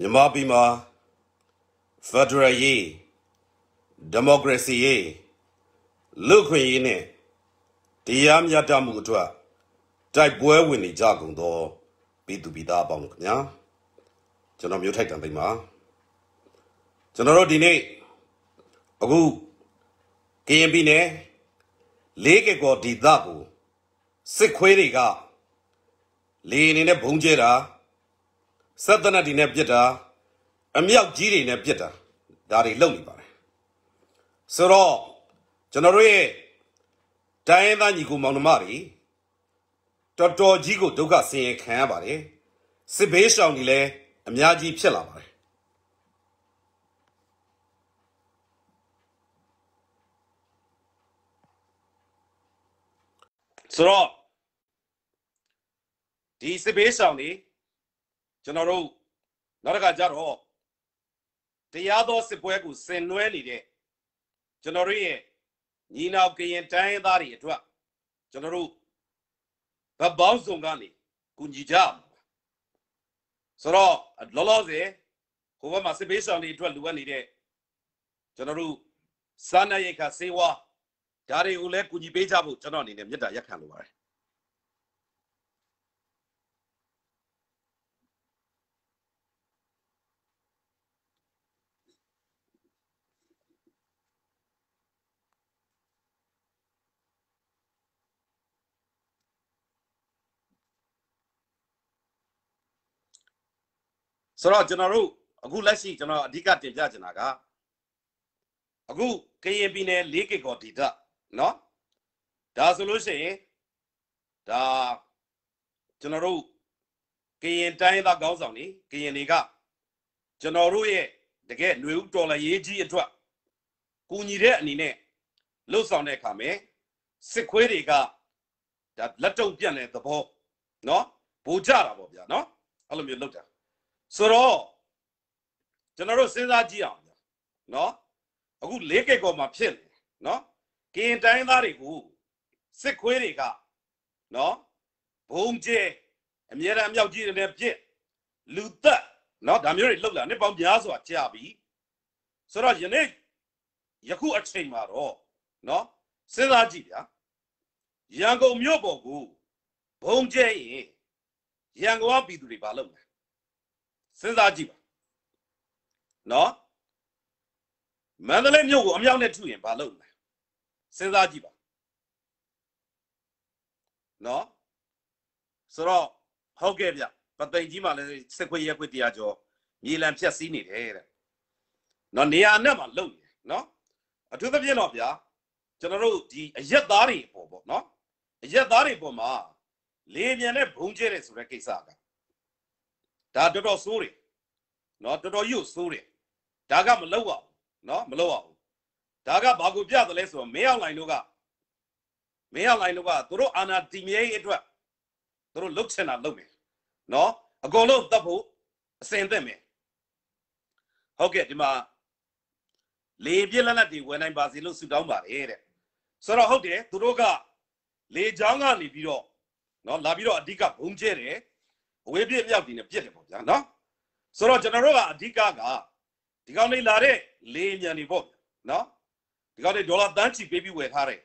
မြန်မာပြည်မှာဖက်ဒရယ်ရေးဒီမိုကရေစီရေးလူ့ခွင့်ရေးနဲ့တရားမျှတမှုအတွက်တိုက်ပွဲဝင်နေကြကုန်သောပြည်သူပြည်သားအပေါင်းခင်ဗျာကျွန်တော်မျိုးထိုက်တန်သိမ်းပါကျွန်တော်တို့ဒီနေ့အခုကရင်ပြည်နယ်လေးကကော်ဒီသကိုစစ်ခွေးတွေကလေအနေနဲ့ဘုံကျဲတာဆက်တနက်တွေနဲ့ပြစ်တာအမြောက်ကြီးတွေနဲ့ပြစ်တာဒါတွေလုပ်နေပါတယ်ဆိုတော့ကျွန်တော်တို့ရဲ့တိုင်းရင်းသားညီကိုမောင်နှမတွေတော်တော်ကြီးကိုဒုက္ခဆင်းရဲခံရပါတယ်စစ်ဘေးရှောင်တွေလည်းအများကြီးဖြစ်လာပါတယ်ဆိုတော့ဒီစစ်ဘေးရှောင်တွေကျွန်တော်တို့နောက်တစ်ခါကျတော့တရားသောစစ်ပွဲကိုဆင်နွှဲနေတဲ့ကျွန်တော်တို့ရဲ့ညီနောင်ကရင်တိုင်းသားတွေအတွက်ကျွန်တော်တို့ဗတ်ပေါင်းစုံကနေကူညီကြအောင်ဆိုတော့လောလောဆယ်ကိုဘက်မှာစစ်ပေးဆောင်တွေအတွက်လိုအပ်နေတဲ့ကျွန်တော်တို့စားနပ်ရိက္ခာစေဝါဓာတ်တွေကိုလည်းကူညီပေးကြဖို့ကျွန်တော်အနေနဲ့မြတ်တာရက်ခံလိုပါတယ်ဆိုတော့ကျွန်တော်တို့အခုလက်ရှိကျွန်တော်အဓိကတင်ပြချင်တာကအခုကရင်ပြည်နယ်၄ကီကောဒေသเนาะဒါဆိုလို့ရှိရင်ဒါကျွန်တော်တို့ကရင်တိုင်းသားခေါင်းဆောင်တွေကရင်တွေကကျွန်တော်တို့ရဲ့တကယ်ຫນွေဥတော်လရေးကြီးအတွက်ကူညီတဲ့အနေနဲ့လှုပ်ဆောင်တဲ့အခါမှာစစ်ခွေးတွေကဒါလက်တုံပြန့်တဲ့သဘောเนาะဗိုလ်ကြတာပေါ့ဗျာเนาะအဲ့လိုမျိုးလုပ်တာဆိုတော့ကျွန်တော်တို့စဉ်းစားကြည့်အောင်နော်အခုလေးကိတ်ကောမှာဖြစ်နေနော်ကရင်တိုင်းသားတွေကိုစစ်ခွေးတွေကနော်ဘုံကျဲအမြဲတမ်းမြောက်ကြီးတွေနဲ့ပြစ်လူသက်နော်ဒါမျိုးတွေလှုပ်လာနှစ်ပေါင်းများစွာကြာပြီဆိုတော့ယနေ့ယခုအချိန်မှာတော့နော်စဉ်းစားကြည့်ဗျာရန်ကုန်မြို့ပေါ်ကိုဘုံကျဲရင်ရန်ကုန်ကပြည်သူတွေဘာလုပ်လဲစဉ်းစားကြည့်ပါနော်မန္တလေးမြို့ကိုအမြောက်နဲ့ထုရင်ဘာလုပ်မလဲစဉ်းစားကြည့်ပါနော်ဆိုတော့ဟုတ်ကဲ့ဗျပသိမ်ကြီးမှာလည်းစစ်ခွေရက်ခွေတရားကျော်မြေလံဖြက်စီးနေတယ်တဲ့နော်နေရာနဲ့မှာလုံနေနော်အထူးသဖြင့်တော့ဗျာကျွန်တော်တို့ဒီအရက်သားတွေအပေါ်ပေါ့နော်အရက်သားတွေအပေါ်မှာလေမြန်နဲ့ဘုံကျဲတယ်ဆိုတဲ့ကိစ္စကဒါတော်တော်ဆိုးတယ်နော်တော်တော်ကြီးကိုဆိုးတယ်ဒါကမလောက်အောင်နော်မလောက်အောင်ဒါကဘာကိုပြသလဲဆိုတော့မင်းအောင်လိုင်းတို့ကမင်းအောင်လိုင်းတို့ကသူတို့အာနာတီမြေကြီးအတွက်သူတို့လုတ်ချင်တာလုပ်မယ်နော်အကုန်လုံးတတ်ဖို့အစင်သက်မယ်ဟုတ်ကဲ့ဒီမှာလေပြစ်လက်လက်တွေဝင်နိုင်ပါစေလို့ဆုတောင်းပါတယ်တဲ့ဆိုတော့ဟုတ်တယ်သူတို့ကလေချောင်းကနေပြီးတော့နော်လာပြီးတော့အဓိကဘုံကျဲတယ်အဝေးပြစ်မြောက်ဒီနဲ့ပြစ်တယ်ပေါ့ဗျာနော်ဆိုတော့ကျွန်တော်တို့ကအဓိကကဒီကောင်လေးလာတဲ့လေညံနေပေါ့နော်ဒီကောင်လေးဒေါ်လာတန်းချီပေးပြီးဝယ်ထားတယ်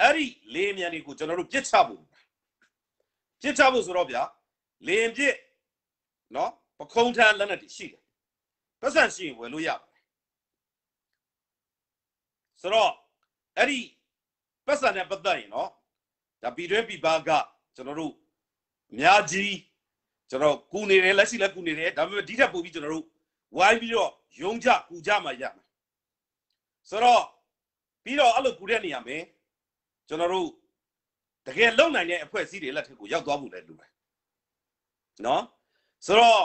အဲ့ဒီလေညံနေကိုကျွန်တော်တို့ပြစ်ချဖို့ပြစ်ချဖို့ဆိုတော့ဗျာလေရင်ပြစ်နော်ပခုံးထမ်းလက်နဲ့တရှိတယ်ပတ်စံရှိရင်ဝယ်လို့ရပါတယ်ဆိုတော့အဲ့ဒီပတ်စံနဲ့ပတ်သက်ရင်နော်ဒါပြည်တွင်းပြည်ပကကျွန်တော်တို့အများကြီးကျွန်တော်ကူနေတယ်လက်ရှိလက်ကူနေတယ်ဒါပေမဲ့ဒီထက်ပိုပြီးကျွန်တော်တို့ဝိုင်းပြီးတော့ယုံကြကူကြမှရမယ်ဆိုတော့ပြီးတော့အဲ့လိုကူတဲ့နေရာမှာကျွန်တော်တို့တကယ်လုံနိုင်တဲ့အဖွဲ့အစည်းတွေလက်ထက်ကိုရောက်သွားဖို့လည်းလိုတယ်နော်ဆိုတော့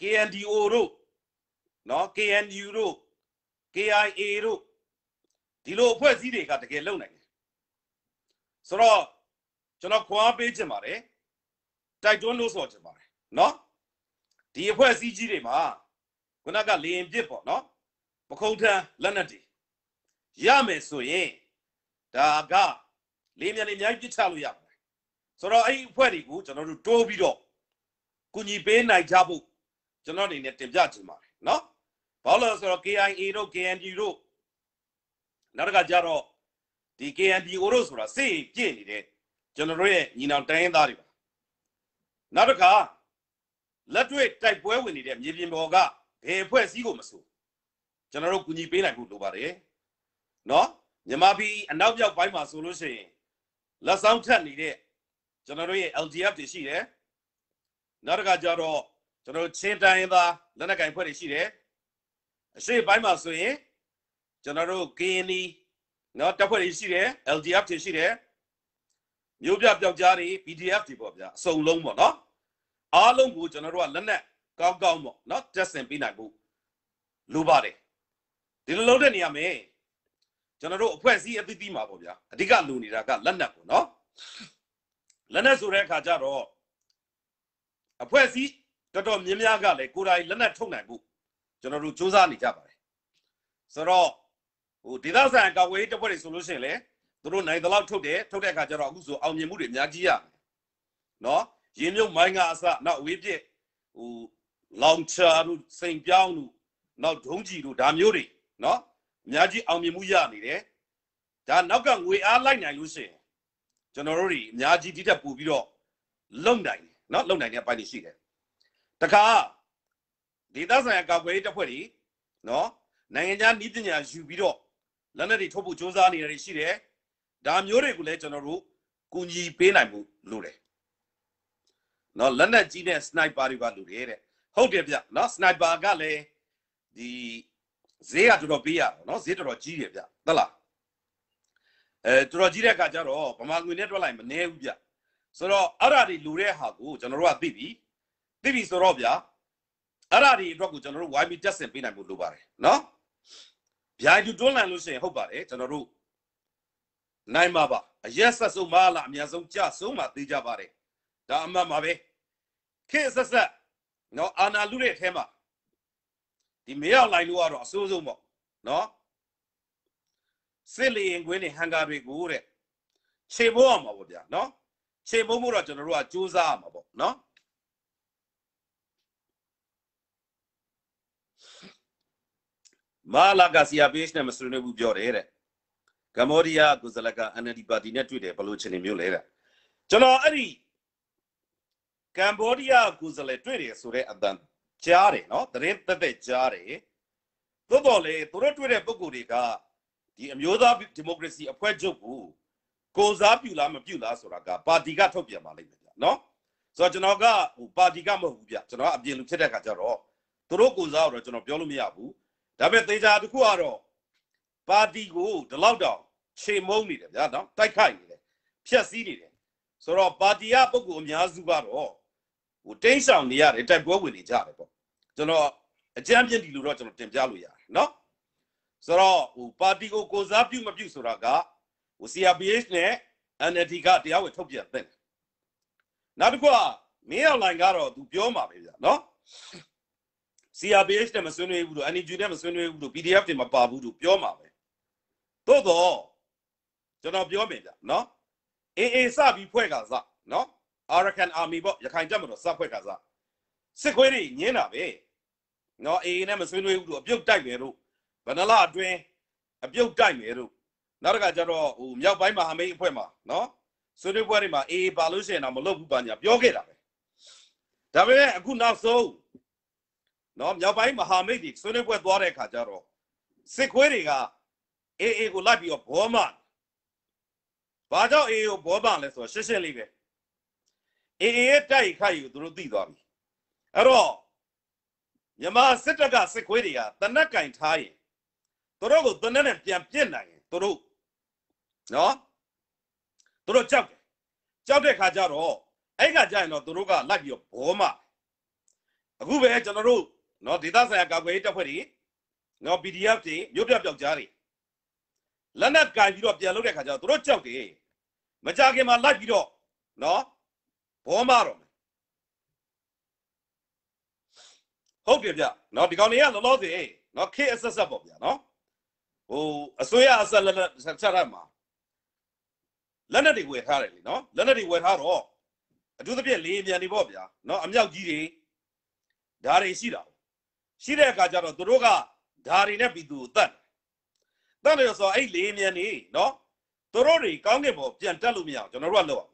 KNDO တို့နော် KNU တို့ KIA တို့ဒီလိုအဖွဲ့အစည်းတွေကတကယ်လုံနိုင်တယ်ဆိုတော့ကျွန်တော်ခွာပေးချင်ပါတယ်တိုက်တွန်းလို့ဆိုချင်ပါတယ်နော်ဒီအဖွဲ့အစည်းကြီးတွေမှာခုနကလေရင်ပြစ်ပေါ့နော်ပခုံးထန်းလက်နက်တွေရမယ်ဆိုရင်ဒါကလေမြန်လေအများကြီးပြစ်ချလို့ရပါတယ်ဆိုတော့အဲ့ဒီအဖွဲ့တွေကိုကျွန်တော်တို့တိုးပြီးတော့ကူညီပေးနိုင်ကြဖို့ကျွန်တော်အနေနဲ့တင်ပြချင်ပါတယ်နော်ဘာလို့လဲဆိုတော့ KIA တို့ KNU တို့နောက်တစ်ခါကျတော့ဒီ KNDO တို့ဆိုတာစိတ်ပြည့်နေတဲ့ကျွန်တော်တို့ရဲ့ညီနောင်တိုင်းရင်းသားတွေပါနောက်တစ်ခါလက်တွေ့တိုက်ပွဲဝင်နေတဲ့မြေပြင်ပေါ်ကဘယ်အဖွဲ့အစည်းကိုမဆိုကျွန်တော်တို့ကူညီပေးနိုင်ဖို့လိုပါတယ်နော်မြန်မာပြည်အနောက်မြောက်ပိုင်းမှာဆိုလို့ရှိရင်လက်ဆောင်ထက်နေတဲ့ကျွန်တော်တို့ရဲ့ LDF တွေရှိတယ်နောက်တစ်ခါကျတော့ကျွန်တော်ချင်းတိုင်းသားလက်နက်ကင်ဖွဲ့တွေရှိတယ်အရှိပိုင်းမှာဆိုရင်ကျွန်တော်တို့ KNI နော်တပ်ဖွဲ့တွေရှိတယ် LDF တွေရှိတယ်မျိုးပြပျောက်ကြားတွေ BDF တွေပေါ့ဗျာအစုံလုံးပေါ့နော်အားလုံးကိုကျွန်တော်တို့ကလက်နက်ကောင်းကောင်းပေါ့နော်တက်ဆင်ပေးနိုင်ဖို့လိုပါတယ်ဒီလိုလုပ်တဲ့နေရာမှာကျွန်တော်တို့အဖွဲ့အစည်းအသီးသီးမှာပေါ့ဗျာအဓိကလိုနေတာကလက်နက်ပေါ့နော်လက်နက်ဆိုတဲ့အခါကျတော့အဖွဲ့အစည်းတော်တော်များများကလည်းကိုယ်တိုင်လက်နက်ထုတ်နိုင်ဖို့ကျွန်တော်တို့စ조사နေကြပါတယ်ဆိုတော့ဟိုဒေသဆိုင်ကာကွယ်ရေးတပ်ဖွဲ့တွေဆိုလို့ရှိရင်လည်းသူတို့နိုင်တဲ့လောက်ထုတ်တယ်ထုတ်တဲ့အခါကျတော့အခုဆိုအောင်မြင်မှုတွေအများကြီးရမယ်နော်ရင်းမြုပ်မိုင်းကအစနောက်အဝေးပြစ်ဟိုလောင်ချာတို့စိန်ပြောင်းတို့နောက်ဒုံးကြီးတို့ဒါမျိုးတွေနော်အများကြီးအောင်မြင်မှုရနေတယ်ဒါနောက်ကငွေအားလိုက်နိုင်လို့ရှိရင်ကျွန်တော်တို့တွေအများကြီးဒီတက်ပို့ပြီးတော့လုံနိုင်တယ်နော်လုံနိုင်တဲ့အပိုင်းတွေရှိတယ်တခါဒေသဆိုင်ရာကာကွယ်ရေးတပ်ဖွဲ့တွေနော်နိုင်ငံခြားနည်းပညာယူပြီးတော့လက်နက်တွေထုတ်ဖို့စ조사နေတယ်ရှိတယ်ဒါမျိုးတွေကိုလည်းကျွန်တော်တို့ကူညီပေးနိုင်မှုလိုတယ်နော်လက်နက်ကြီးနဲ့ sniper တွေကလိုတယ်တဲ့ဟုတ်တယ်ဗျနော် sniper ကလည်းဒီဈေးကတော်တော်ပေးရတော့နော်ဈေးတော်တော်ကြီးတယ်ဗျဟုတ်လားအဲတော်တော်ကြီးတဲ့အခါကျတော့ဗမာငွေနဲ့တွက်လိုက်မနေဘူးဗျဆိုတော့အဲ့ဓာတွေလူတဲ့ဟာကိုကျွန်တော်တို့ကသိပြီသိပြီဆိုတော့ဗျအဲ့ဓာတွေအတွက်ကိုကျွန်တော်တို့ YB တက်ဆင်ပေးနိုင်ဖို့လိုပါတယ်နော်ဗျာယူတွန်းလှန်လို့ရှိရင်ဟုတ်ပါတယ်ကျွန်တော်တို့နိုင်မှာပါအရက်ဆက်ဆုံးမလားအများဆုံးကြဆုံးမှာသိကြပါတယ်ဒါအမှန်ပါပဲခေဆက်ဆက်နော်အာနာလူတဲ့အထဲမှာဒီမရောက်လိုက်လို့ကတော့အဆိုးဆုံးပေါ့နော်စစ်လေရင်ကွင်းတွေဟန်ကာတွေကိုတဲ့ခြေမိုးအောင်ပါပေါ့ဗျာနော်ခြေမိုးမှုတော့ကျွန်တော်တို့ကစူးစမ်းအောင်ပါပေါ့နော်မာလာကစီယာဘေ့ချ်နဲ့မဆွေးနွေးဘူးပြောတယ်တဲ့ကမ္ဘောဒီးယားကိုဇလကအန်အဒီပါတီနဲ့တွေ့တယ်ဘလို့ချင်းနေမျိုးလဲတာကျွန်တော်အဲ့ဒီကမ္ဘောဒီးယားကိုဇလတွေ့တယ်ဆိုတဲ့အတန်ကြားတယ်နော်တရင်တက်တက်ကြားတယ်သို့တော်လေသူတို့တွေ့တဲ့ပုံကိုယ်တွေကဒီအမျိုးသားဒီမိုကရေစီအဖွဲ့ချုပ်ကိုကိုစားပြူလားမပြူလားဆိုတာကပါတီကထုတ်ပြန်ပါလိမ့်မယ်ဗျနော်ဆိုတော့ကျွန်တော်ကဟိုပါတီကမဟုတ်ဘူးဗျကျွန်တော်အပြင်လူဖြစ်တဲ့ခါကျတော့သူတို့ကိုစားတော့ကျွန်တော်ပြောလို့မရဘူးဒါပေမဲ့သေချာတစ်ခုကတော့ပါတီကိုဒီလောက်တောင်ခြေမုံနေတယ်ဗျာနော်တိုက်ခိုက်နေတယ်ဖျက်ဆီးနေတယ်ဆိုတော့ပါတီရပုဂ္ဂိုလ်အများစုကတော့ဟိုတိန့်ဆောင်နေရတယ်တိုက်ပွဲဝင်နေကြတယ်ပေါ့ကျွန်တော်အကြမ်းပြင်းဒီလိုတော့ကျွန်တော်တင်ပြလို့ရတယ်နော်ဆိုတော့ဟိုပါတီကိုကိုစားပြုမပြုဆိုတာကဟို CRPH နဲ့ NLD ကတရားဝင်ထုတ်ပြန်တဲ့နောက်တစ်ခုကမင်းအောင်လိုင်ကတော့သူပြောမှာပဲဗျာနော် CRPH နဲ့မဆွေးနွေးဘူးလို့ NUG နဲ့မဆွေးနွေးဘူးလို့ PDF တွေမပါဘူးလို့ပြောမှာပဲသို့တော့ကျွန်တော်ပြောမယ်ဗျနော်အေးအေးစပြီးဖွဲ့ကစနော် Arakan Army ပေါ့ရခိုင်တပ်မတော်စဖွဲ့ကစစစ်ခွေးတွေညင်းတာပဲနော်အေးအေးနဲ့မဆွေးနွေးဘူးတို့အပြုတ်တိုက်မယ်တို့ဘဏ္ဍာအတွင်းအပြုတ်တိုက်မယ်တို့နောက်တစ်ခါကျတော့ဟိုမြောက်ပိုင်းမဟာမိတ်အဖွဲ့မှာနော်ဆွေးနွေးပွဲတွေမှာအေးအေးပါလို့ရှိရင်တော့မလုပ်ဘူးပါညာပြောခဲ့တာပဲဒါပေမဲ့အခုနောက်ဆုံးနော်မြောက်ပိုင်းမဟာမိတ်တွေဆွေးနွေးပွဲသွားတဲ့အခါကျတော့စစ်ခွေးတွေကအေအေကိုလိုက်ပြီးတော့ဘောမဘာကြောင့်အေအေကိုဘောမလဲဆိုတော့ရှင်းရှင်းလေးပဲအေအေရဲ့တိုက်ခိုက်ကိုသူတို့သိသွားပြီအဲ့တော့မြမစစ်တပ်ကစစ်ခွေးတွေကတနက်ကင်ထားရင်သူတို့ကိုတနက်နဲ့ပြန်ပြစ်နိုင်ရင်သူတို့နော်သူတို့ကြောက်တယ်ကြောက်တဲ့ခါကျတော့အဲ့ခါကျရင်တော့သူတို့ကလိုက်ပြီးတော့ဘောမအခုပဲကျွန်တော်တို့နော်ဒေသဆိုင်ရာကာကွယ်ရေးတပ်ဖွဲ့တွေနော် PDF တွေမြို့ပြပျောက်ကြားတွေလက်နက်ကင်ပြီးတော့ပြန်လုပ်တဲ့ခါကျတော့တို့ကြောက်တယ်မကြခင်မှာလိုက်ပြီးတော့နော်ဘောမတော့မယ်ဟုတ်တယ်ဗျနော်ဒီကောင်တွေကလောလောဆယ်နော်ခေအဆက်ဆက်ပေါ့ဗျာနော်ဟိုအစိုးရအဆက်လက်ဆက်ရမှာလက်နက်တွေဝယ်ထားတယ်လေနော်လက်နက်တွေဝယ်ထားတော့အထူးသဖြင့်လေပြန်နေပေါ့ဗျာနော်အမြောက်ကြီးတွေဓာတ်တွေရှိတာရှိတဲ့အခါကျတော့တို့ကဓာတ်တွေနဲ့ပြည်သူကိုတတ်တယ်တတ်တယ်ဆိုတော့အဲ့လေးမြန်နေနော်သူတို့တွေကောင်းကင်ပေါ်ပြန်တက်လို့မရအောင်ကျွန်တော်တို့ကလုပ်ရမယ်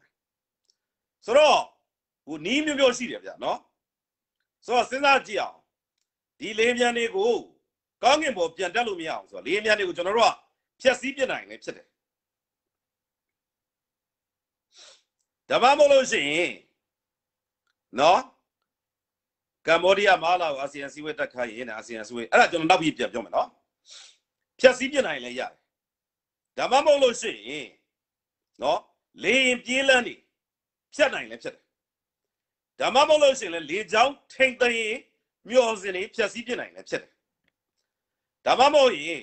ဆိုတော့ဟိုနီးမျိုးမျိုးရှိတယ်ဗျာနော်ဆိုတော့စဉ်းစားကြည့်အောင်ဒီလေးမြန်တွေကိုကောင်းကင်ပေါ်ပြန်တက်လို့မရအောင်ဆိုတော့လေးမြန်တွေကိုကျွန်တော်တို့ကဖြက်စီးပြနိုင်လေဖြစ်တယ်ဒါမှမဟုတ်လို့ရှိရင်နော်ကမ္ဘောဒီးယားမလာအာဆီယံစည်းဝေးတက်ခိုင်းရင်အာဆီယံစည်းဝေးအဲ့ဒါကျွန်တော်နောက်ပြီးပြန်ပြောမယ်နော်ဖြတ်စည်းပြနိုင်လည်းရတယ်ဒါမှမဟုတ်လို့ရှိရင်နော်လေရင်ပြေးလန်းနေဖြတ်နိုင်လည်းဖြတ်တယ်ဒါမှမဟုတ်လို့ရှိရင်လည်းလေချောင်းထိမ့်သိမ်းရင်မျောစင်နေဖြတ်စည်းပြနိုင်လည်းဖြတ်တယ်ဒါမှမဟုတ်ရင်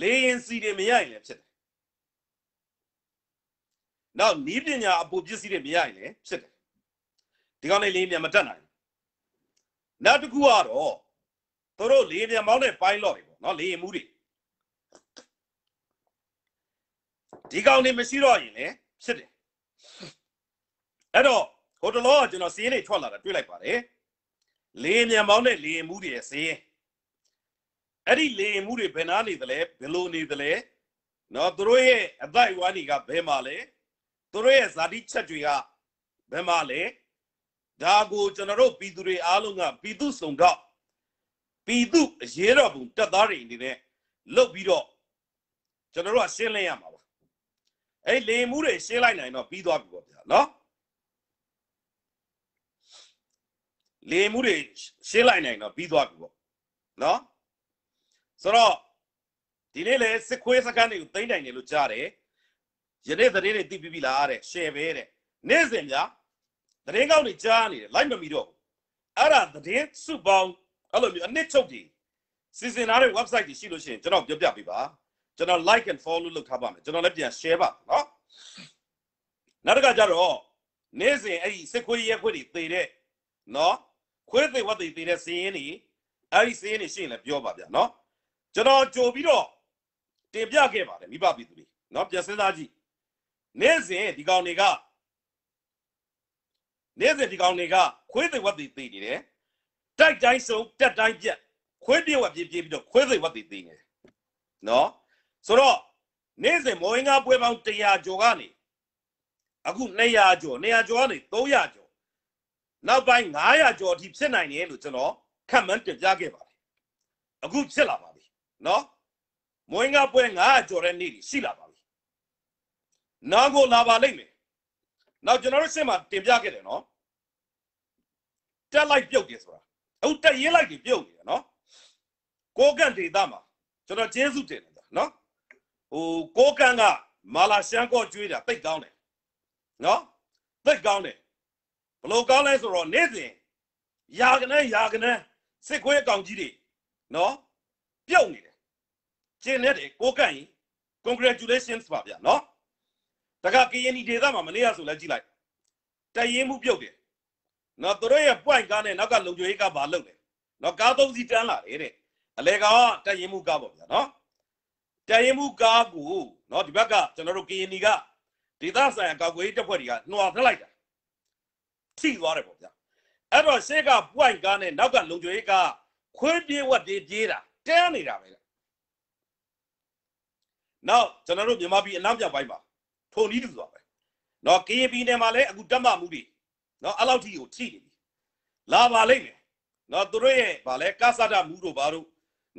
လေရင်စီတွေမရရင်လည်းဖြစ်တယ်။နောက်နီးပညာအပူပစ္စည်းတွေမရရင်လည်းဖြစ်တယ်။ဒီကောင်လေးလေးပြန်မတက်နိုင်ဘူး။နောက်တစ်ခုကတော့သူတို့လေးပြန်မောင်းတဲ့ပိုင်းလော့တွေပေါ့နော်လေရင်မူးတွေဒီကောင်တွေမရှိတော့ရင်လည်းဖြစ်တယ်အဲ့တော့ဟိုတလောကကျွန်တော်စီးရင်တွေထွက်လာတာတွေ့လိုက်ပါတယ်လေမြန်ပေါင်းတဲ့လေရင်မှုတွေရဲ့စီးရင်အဲ့ဒီလေရင်မှုတွေဘယ်နာနေသလဲဘယ်လိုနေသလဲနော်သူတို့ရဲ့အသိုက်ဝိုင်းတွေကဘယ်မှာလဲသူတို့ရဲ့ဇာတိချက်တွေကဘယ်မှာလဲဒါကိုကျွန်တော်တို့ပြည်သူတွေအားလုံးကပြည်သူစုံတော့ပြည်သူအရေးတော်ပုံတက်သားတွေအနေနဲ့လုတ်ပြီးတော့ကျွန်တော်တို့ကရှင်းလင်းရမှာအဲ့လေမှုတွေရှင်းလိုက်နိုင်တော့ပြီးသွားပြီပေါ့ဗျာနော်လေမှုတွေရှင်းလိုက်နိုင်တော့ပြီးသွားပြီပေါ့နော်ဆိုတော့ဒီနေ့လေစစ်ခွေးစကန်တွေကိုတိမ့်နိုင်တယ်လို့ကြားတယ်ယနေ့သတင်းတွေသိပြီးပြီလားတဲ့ share ပဲတဲ့နေ့စဉ်ဗျာသတင်းကောင်းတွေကြားနေတယ်လိုက်မမီတော့အဲ့ဒါသတင်းစုပေါင်းအဲ့လိုမျိုးအနစ်ချုပ်ကြီးစီစဉ်ထားတဲ့ website တွေရှိလို့ရှိရင်ကျွန်တော်ပြောပြပေးပါကျွန်တော် like and follow လုပ်ထားပါမယ်ကျွန်တော်လည်းပြန် share ပါเนาะနောက်တစ်ခါကျတော့နေ့စဉ်အဲ့ဒီစစ်ခွေးရဲခွေးတွေတည်တဲ့เนาะခွေးသေးဝတ်သေးသေးတဲ့စီးရင်နေအဲ့ဒီစီးရင်နေရှင်းလဲပြောပါဗျာเนาะကျွန်တော်ကြိုပြီးတော့တင်ပြခဲ့ပါတယ်မိဘပြည်သူတွေเนาะပြန်စဉ်းစားကြည့်နေ့စဉ်ဒီကောင်တွေကနေ့စဉ်ဒီကောင်တွေကခွေးသေးဝတ်သေးသေးနေတယ်တိုက်တိုင်းဆုံးတက်တိုင်းပြက်ခွေးပြေဝတ်ပြေးပြေးပြီးတော့ခွေးသေးဝတ်သေးသေးနေเนาะဆိုတော့နေ့စဉ်မော်ဝင်ကားပွဲပေါင်း100ကျော်ကနေအခု200ကျော်200ကျော်ကနေ300ကျော်နောက်ပိုင်း900ကျော်အထိဖြစ်နိုင်တယ်လို့ကျွန်တော်ခန့်မှန်းတင်ပြခဲ့ပါတယ်အခုဖြစ်လာပါပြီเนาะမွေးငါပွဲ900ကျော်တဲ့နေ့ကြီးရှိလာပါပြီနောက်ကိုလာပါလိမ့်မယ်နောက်ကျွန်တော်တို့ရှင်းမှာတင်ပြခဲ့တယ်เนาะတက်လိုက်ပြုတ်တယ်ဆိုတာအခုတက်ရေးလိုက်ပြီးပြုတ်နေတာเนาะကိုကန့်ဒေတာမှာကျွန်တော်ကျေးဇူးတင်တယ်เนาะဟိုကိုကန့်ကမာလာရှန်ကော့ကျွေးတာတိတ်ကောင်းတယ်နော်တိတ်ကောင်းတယ်ဘလို့ကောင်းလဲဆိုတော့နေ့စဉ်ယာကနဲ့ယာကနဲ့စစ်ခွေးအကောင်ကြီးတွေနော်ပြုတ်နေတယ်ကျင်းနေတယ်ကိုကန့်ရင် congratulations ပါဗျာနော်တခါကရင်ဒီဒေသမှာမနေ့ကဆိုလဲကြည့်လိုက်တရင်မှုပြုတ်တယ်နော်သူတို့ရဲ့ point ကားနဲ့နောက်က လုံခြုံရေးကဘာလုပ်လဲနော်ကားသုံးစီတန်းလာတယ်တဲ့အလဲကောင်ကတရင်မှုကားပေါ့ဗျာနော်တရင်မှုကားကိုနော်ဒီဘက်ကကျွန်တော်တို့ KNI ကဒေသဆိုင်ရာကာကွယ်ရေးတပ်ဖွဲ့တွေကနှွာထွက်လိုက်တာထိသွားတယ်ပေါ့ဗျာအဲ့တော့ရှေ့ကပွိုင်ကားနဲ့နောက်ကလုံကျွေးကားခွေးပြေးဝက်ပြေးပြေးတာတန်းနေတာပဲနောက်ကျွန်တော်တို့မြန်မာပြည်အနောက်မြောက်ပိုင်းမှာထုံနီးတူသွားပဲနော် KAB နယ်မှာလည်းအခုတက်မှမှုတွေနော်အဲ့လောက်ထိကိုထိနေပြီလာပါလိမ့်မယ်နော်သူတို့ရဲ့ဗာလဲကဆတာမှုတို့ဘာတို့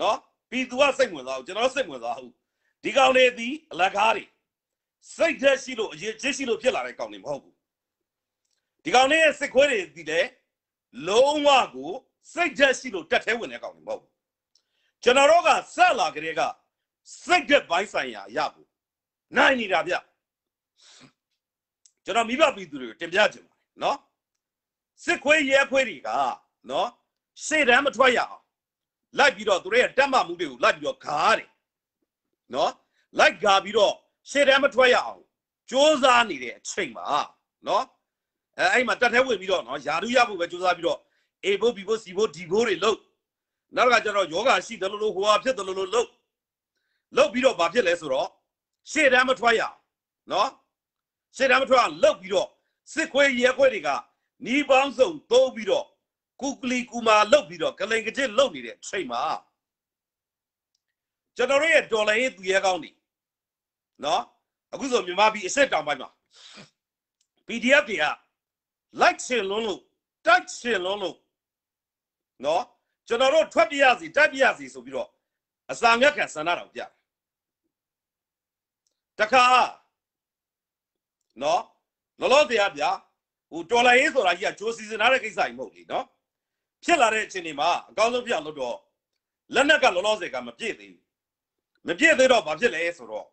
နော်ပြည်သူကစိတ်ဝင်စားဘူးကျွန်တော်စိတ်ဝင်စားဘူးဒီကောင်တွေဒီအလကားတွေစိတ်သက်ရှိလို့အရေးကြီးရှိလို့ဖြစ်လာတဲ့ကောင်တွေမဟုတ်ဘူးဒီကောင်တွေရဲ့စစ်ခွေးတွေဒီလေလုံးဝကိုစိတ်သက်ရှိလို့တက်သေးဝင်တဲ့ကောင်တွေမဟုတ်ဘူးကျွန်တော်တို့ကဆက်လာကြတဲ့ကစိတ်သက်ပိုင်းဆိုင်ရာရဘူးနိုင်နေတာဗျကျွန်တော်မိဘပြည်သူတွေကိုတင်ပြချင်ပါတယ်နော်စစ်ခွေးရဲခွေးတွေကနော်ရှေ့တန်းမထွက်ရအောင်လိုက်ပြီးတော့သူတို့ရဲ့တက်မှမှုတွေကိုလိုက်ပြီးတော့ဂါတယ်နော်လိုက်ဂါပြီးတော့ရှေ့တန်းမထွက်ရအောင်စ조사နေတဲ့အချိန်မှာနော်အဲအဲ့မှာတက်ထဲဝင်ပြီးတော့နော်ယာရုရဖို့ပဲစ조사ပြီးတော့အေဖို့ဘီဖို့စီဖို့ဒီဖို့တွေလုပ်နောက်တစ်ခါကျတော့ယောဂရှိတယ်လို့လို့ဟိုဟာဖြစ်တယ်လို့လို့လုပ်လုပ်ပြီးတော့ဘာဖြစ်လဲဆိုတော့ရှေ့တန်းမထွက်ရအောင်နော်ရှေ့တန်းမထွက်အောင်လုပ်ပြီးတော့စစ်ခွေးရဲခွေးတွေကနီးပေါင်းစုံသုံးပြီးတော့ကူကလီကူမာလုတ်ပြီးတော့ကလိန်ကကြစ်လုတ်နေတဲ့အချိန်မှာကျွန်တော်တို့ရဲ့ဒေါ်လာရေးသူရဲကောင်းတွေနော်အခုဆိုမြန်မာပြည်အစ်စ်တောင်ပိုင်းမှာ PDF တွေက like ရှင်လုံးလို့ touch ရှင်လုံးလို့နော်ကျွန်တော်တို့ထွက်ပြရစီတက်ပြရစီဆိုပြီးတော့အစာငတ်ခံဆန္ဒတော်ပြတခါနော်လောလောဆယ်ဗျာဟိုတော်လိုင်းရေးဆိုတာကြီးကကြိုးစီစဉ်ထားတဲ့ကိစ္စကြီးမဟုတ်လေနော်ဖြစ်လာတဲ့အချိန်ဒီမှာအကောင်းဆုံးဖြစ်အောင်လုပ်တော့လက်နက်ကလောလောဆယ်ကမပြည့်သေးဘူးမပြည့်သေးတော့ဘာဖြစ်လဲဆိုတော့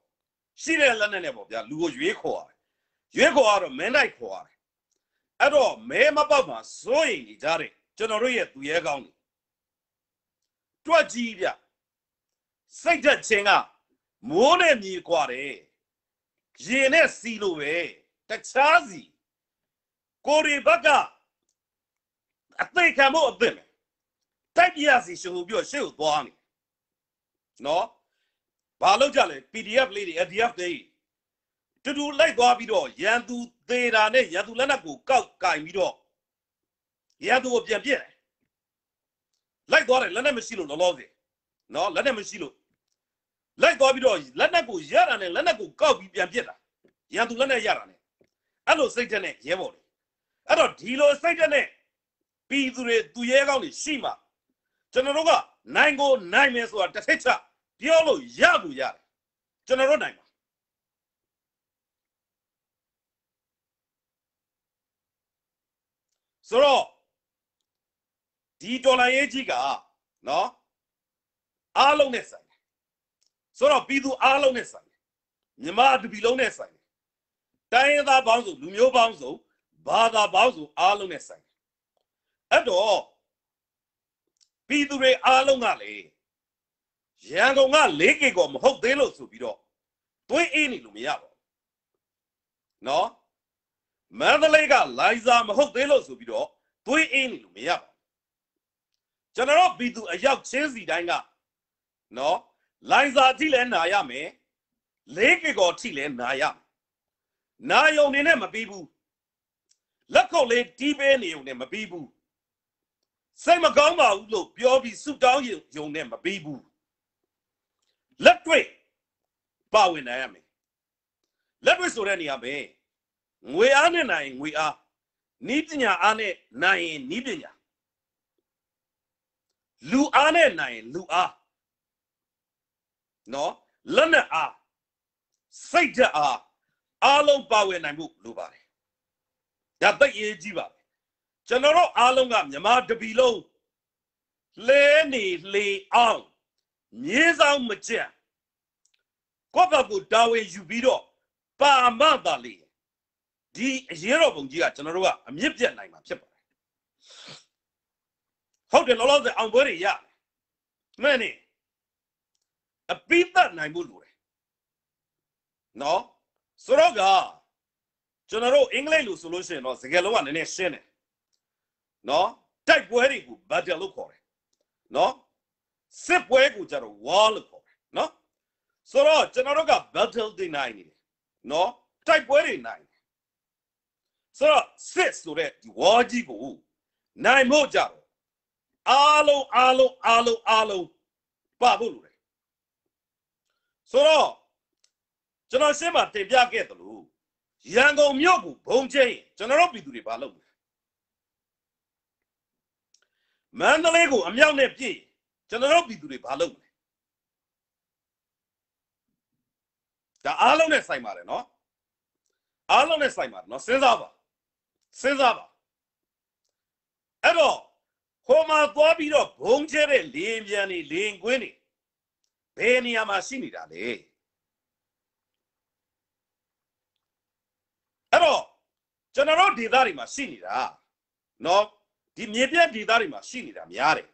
ရှိတဲ့လက်နက်နဲ့ပေါ့ဗျာလူကိုရွေးခေါ်ရတယ်ရွေးခေါ်ရတော့မင်းလိုက်ခေါ်ရတယ်အဲ့တော့မဲမပေါက်မှာစိုးရင်နေကြတယ်ကျွန်တော်တို့ရဲ့သူရဲကောင်းတွေတွက်ကြီးဗျစိတ်သက်ချင်းကမိုးနဲ့မြေကွာတယ်ရေနဲ့စီလိုပဲတခြားစီကိုရီဘက်ကအသိခံဖို့အသိမယ်တိုက်ပြရစီရှင်ကိုပြောရှေ့ကိုသွားနေနော်ဘာလို့ကြလဲ PDF လေးတွေ PDF တွေတူတူလိုက်သွားပြီးတော့ရန်သူသေးတာနဲ့ရန်သူလက်နက်ကိုကောက်ကင်ပြီးတော့ရန်သူကိုပြန်ပြစ်တယ်လိုက်သွားတယ်လက်နက်မရှိလို့လောလောဆယ်နော်လက်နက်မရှိလို့လိုက်သွားပြီးတော့လက်နက်ကိုရတာနဲ့လက်နက်ကိုကောက်ပြီးပြန်ပြစ်တာရန်သူလက်နက်ရတာနဲ့အဲ့လိုစိတ်ဓာတ်နဲ့ရဲပေါ်တယ်အဲ့တော့ဒီလို စိတ်ဓာတ်နဲ့ပြည်သူတွေသူရဲကောင်းတွေရှိမှာကျွန်တော်တို့ကနိုင်ကိုနိုင်မယ်ဆိုတာတစ်ထစ်ချပြောလို့ရလို့ရတယ်ကျွန်တော်တို့နိုင်ပါဆိုတော့ဒီဒေါ်လာရေးကြီးကနော်အားလုံးနဲ့ဆိုင်တယ်ဆိုတော့ပြည်သူအားလုံးနဲ့ဆိုင်တယ်မြမတပီလုံးနဲ့ဆိုင်တယ်တိုင်းရင်းသားပေါင်းစုလူမျိုးပေါင်းစုဘာသာပေါင်းစုအားလုံးနဲ့ဆိုင်တယ်အဲ့တော့ပြည်သူတွေအားလုံးကလေရန်ကုန်က 4K ကောမဟုတ်သေးလို့ဆိုပြီးတော့သွေးအေးနေလို့မရပါဘူးเนาะမန္တလေးကလိုင်စာမဟုတ်သေးလို့ဆိုပြီးတော့သွေးအေးနေလို့မရပါဘူးကျွန်တော်တို့ပြည်သူအယောက်ချင်းစီတိုင်းကเนาะလိုင်စာထိလဲနာရမယ် 4K ကောထိလဲနာရမယ်နာယုံနေနဲ့မပြီးဘူးလက်ခုပ်လေးတီးပေးနေုံနဲ့မပြီးဘူးစိတ်မကောင်းပါဘူးလို့ပြောပြီးဆုတောင်းယုံနဲ့မပြီးဘူးလက်တွေ့ပါဝင်နိုင်ရမယ်လက်တွေ့ဆိုတဲ့နေရာပဲငွေအားနဲ့နိုင်ငွေအားနီးပညာအားနဲ့နိုင်ရင်နီးပညာလူအားနဲ့နိုင်ရင်လူအားနော်လက်နဲ့အားစိတ်ဓာတ်အားအားလုံးပါဝင်နိုင်မှုလိုပါတယ်ဒါသိရေးကြီးပါပဲကျွန်တော်တို့အားလုံးကမြမတပီလုံးလဲနေလေအောင်မြေဆောင်မကြက်ကိုယ့်ဘက်ကိုတာဝန်ယူပြီးတော့ပါမတာလေဒီအရေးတော်ပုံကြီးကကျွန်တော်တို့ကအမြင့်ပြတ်နိုင်မှာဖြစ်ပါတယ်ဟုတ်တယ်လောလောဆယ်အောင်ပွဲတွေရတယ်မင်းနေအပိသက်နိုင်ဖို့လိုတယ်နော်ဆိုတော့ကကျွန်တော်တို့အင်္ဂလိပ်လိုဆိုလို့ရှိရင်တော့စကားလုံးကနည်းနည်းရှင်းတယ်နော်တိုက်ပွဲတွေကို battle လို့ခေါ်တယ်နော်စစ်ပွဲကိုကျတော့ war လို့ခေါ်တယ်နော်ဆိုတော့ကျွန်တော်တို့က battle တွေနိုင်နေတယ်နော်တိုက်ပွဲတွေနိုင်တယ်ဆိုတော့စစ်ဆိုတဲ့ဒီ war ကြီးကိုနိုင်ဖို့ကြတော့အားလုံးအားလုံးအားလုံးအားလုံးပဖို့လိုတယ်ဆိုတော့ကျွန်တော်ရှင်းမှာတင်ပြခဲ့သလိုရန်ကုန်မြို့ကိုဘုံကျင်းရင်ကျွန်တော်တို့ပြည်သူတွေဘာလုပ်လဲမန္တလေးကိုအမြောက်နဲ့ပြည့်ကျွန်တော်တို့ပြည်သူတွေဘာလုပ်မလဲဒါအားလုံးနဲ့ဆိုင်ပါတယ်နော်အားလုံးနဲ့ဆိုင်ပါတယ်နော်စဉ်းစားပါစဉ်းစားပါအဲ့တော့ဟိုမှာသွားပြီးတော့ဘုံကျဲတဲ့လေပြန်နေလေကွင်းနေဘယ်နေရာမှာရှိနေတာလဲအဲ့တော့ကျွန်တော်တို့ဒေသတွေမှာရှိနေတာနော်ဒီမြေပြတ်ဒေသတွေမှာရှိနေတာများတယ်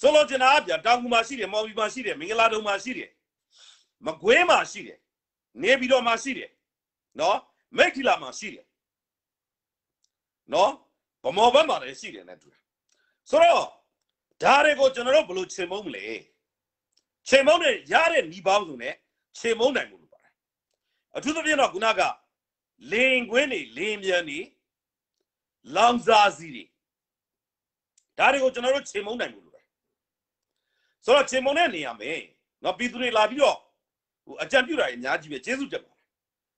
ဆိုလိုချင်တာကဗျာတောင်ကူမှာရှိတယ်မော်ဘီမှာရှိတယ်မင်္ဂလာတုံမှာရှိတယ်မကွေးမှာရှိတယ်နေပြည်တော်မှာရှိတယ်နော်မိတ်ထီလာမှာရှိတယ်နော်ဗမော်ဘက်မှာလည်းရှိတယ်နဲ့တူတယ်ဆိုတော့ဒါတွေကိုကျွန်တော်တို့ဘယ်လိုချိန်မုံမလဲချိန်မုံနဲ့ရတဲ့ညီပေါင်းစုံနဲ့ချိန်မုံနိုင်မှုလို့ပါတယ်အထူးသဖြင့်တော့ခုနကလင်ကွင်းတွေလင်မြန်တွေလောင်စာစီတွေဒါတွေကိုကျွန်တော်တို့ချိန်မုံနိုင်ဘူးလို့ပဲဆိုတော့ချိန်မုံတဲ့နေရာမှာနော်ပြည်သူတွေလာပြီးတော့ဟိုအကြံပြုတာအများကြီးပဲကျေးဇူးတင်ပါတယ်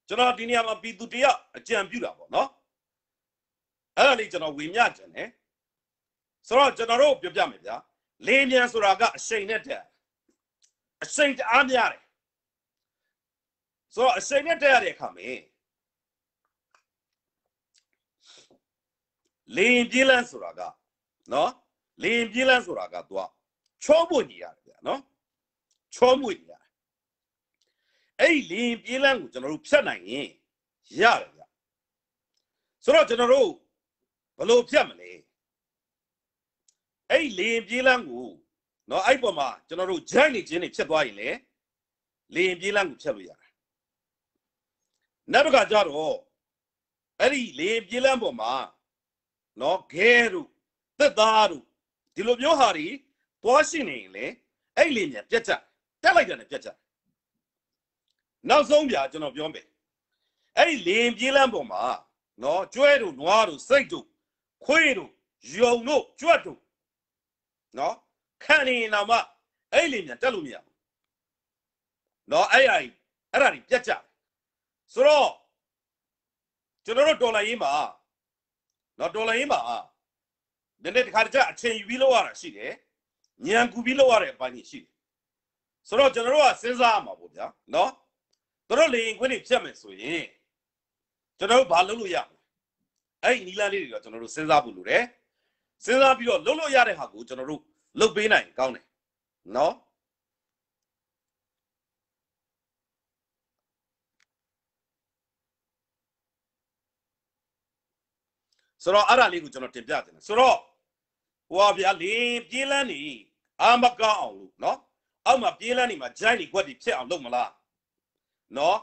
ကျွန်တော်ဒီနေရာမှာပြည်သူတယောက်အကြံပြုတာပေါ့နော်အဲ့ဒါလေးကျွန်တော်ဝေမျှကြံတယ်ဆိုတော့ကျွန်တော်တို့ပြောပြမယ်ဗျာလေးမြန်ဆိုတာကအရှိန်နဲ့တက်အရှိန်တအားများတယ်ဆိုတော့အရှိန်နဲ့တက်ရတဲ့အခါမှာလေရင်ပြေးလန်းဆိုတာကနော်လေရင်ပြေးလန်းဆိုတာကသူကချောမွေနေရတယ်ဗျာနော်ချောမွေနေရတယ်အဲ့ဒီလေရင်ပြေးလန်းကိုကျွန်တော်တို့ဖြတ်နိုင်ရင်ရတယ်ဗျာဆိုတော့ကျွန်တော်တို့ဘယ်လိုဖြတ်မလဲအဲ့ဒီလေရင်ပြေးလန်းကိုနော်အဲ့ပေါ်မှာကျွန်တော်တို့ဂျိုင်းနေခြင်းနေဖြတ်သွားရင်လေလေရင်ပြေးလန်းကိုဖြတ်လို့ရတယ်နောက်တစ်ခါကျတော့အဲ့ဒီလေရင်ပြေးလန်းပေါ်မှာနော်ဂဲတို့သက်သားတို့ဒီလိုမျိုးဟာတွေသွားရှိနေရင်လေအဲ့လေမြန်ပြတ်ကျတက်လိုက်တယ်နဲ့ပြတ်ကျနောက်ဆုံးပြကျွန်တော်ပြောမယ်အဲ့ဒီလေပြေးလမ်းပေါ်မှာနော်ကျွဲတို့နွားတို့စိတ်တို့ခွေးတို့ယုံတို့ကြွက်တို့နော်ခံနေရင်တော့မှအဲ့လေမြန်တက်လို့မရဘူးနော်အဲ့အဲ့အဲ့ဒါကြီးပြတ်ကျဆိုတော့ကျွန်တော်တို့ဒေါ်လာရေးမှာနော်ဒေါ်လာရေးမှာနည်းနည်းတစ်ခါတကြအချိန်ယူပြီးလောက်ရတာရှိတယ်ညံကူပြီးလောက်ရတဲ့အပိုင်းကြီးရှိတယ်ဆိုတော့ကျွန်တော်တို့ကစဉ်းစားရမှာပေါ့ဗျာနော်တို့လေရင်ခွင့်တွေဖြတ်မယ်ဆိုရင်ကျွန်တော်တို့ဘာလုပ်လို့ရမလဲအဲ့နီလာလေးတွေကကျွန်တော်တို့စဉ်းစားဖို့လိုတယ်စဉ်းစားပြီးတော့လုပ်လို့ရတဲ့ဟာကိုကျွန်တော်တို့လုပ်ပေးနိုင်ကောင်းတယ်နော်ဆိုတော့အဲ့ဒါလေးကိုကျွန်တော်တင်ပြတယ်ဆိုတော့ဟွာဗျာလေပြေးလန်းနေအာမကောင်းအောင်လို့နော်အောက်မှာပြေးလန်းနေမှာဂျိုင်းတွေခွက်တွေဖြစ်အောင်လုပ်မလားနော်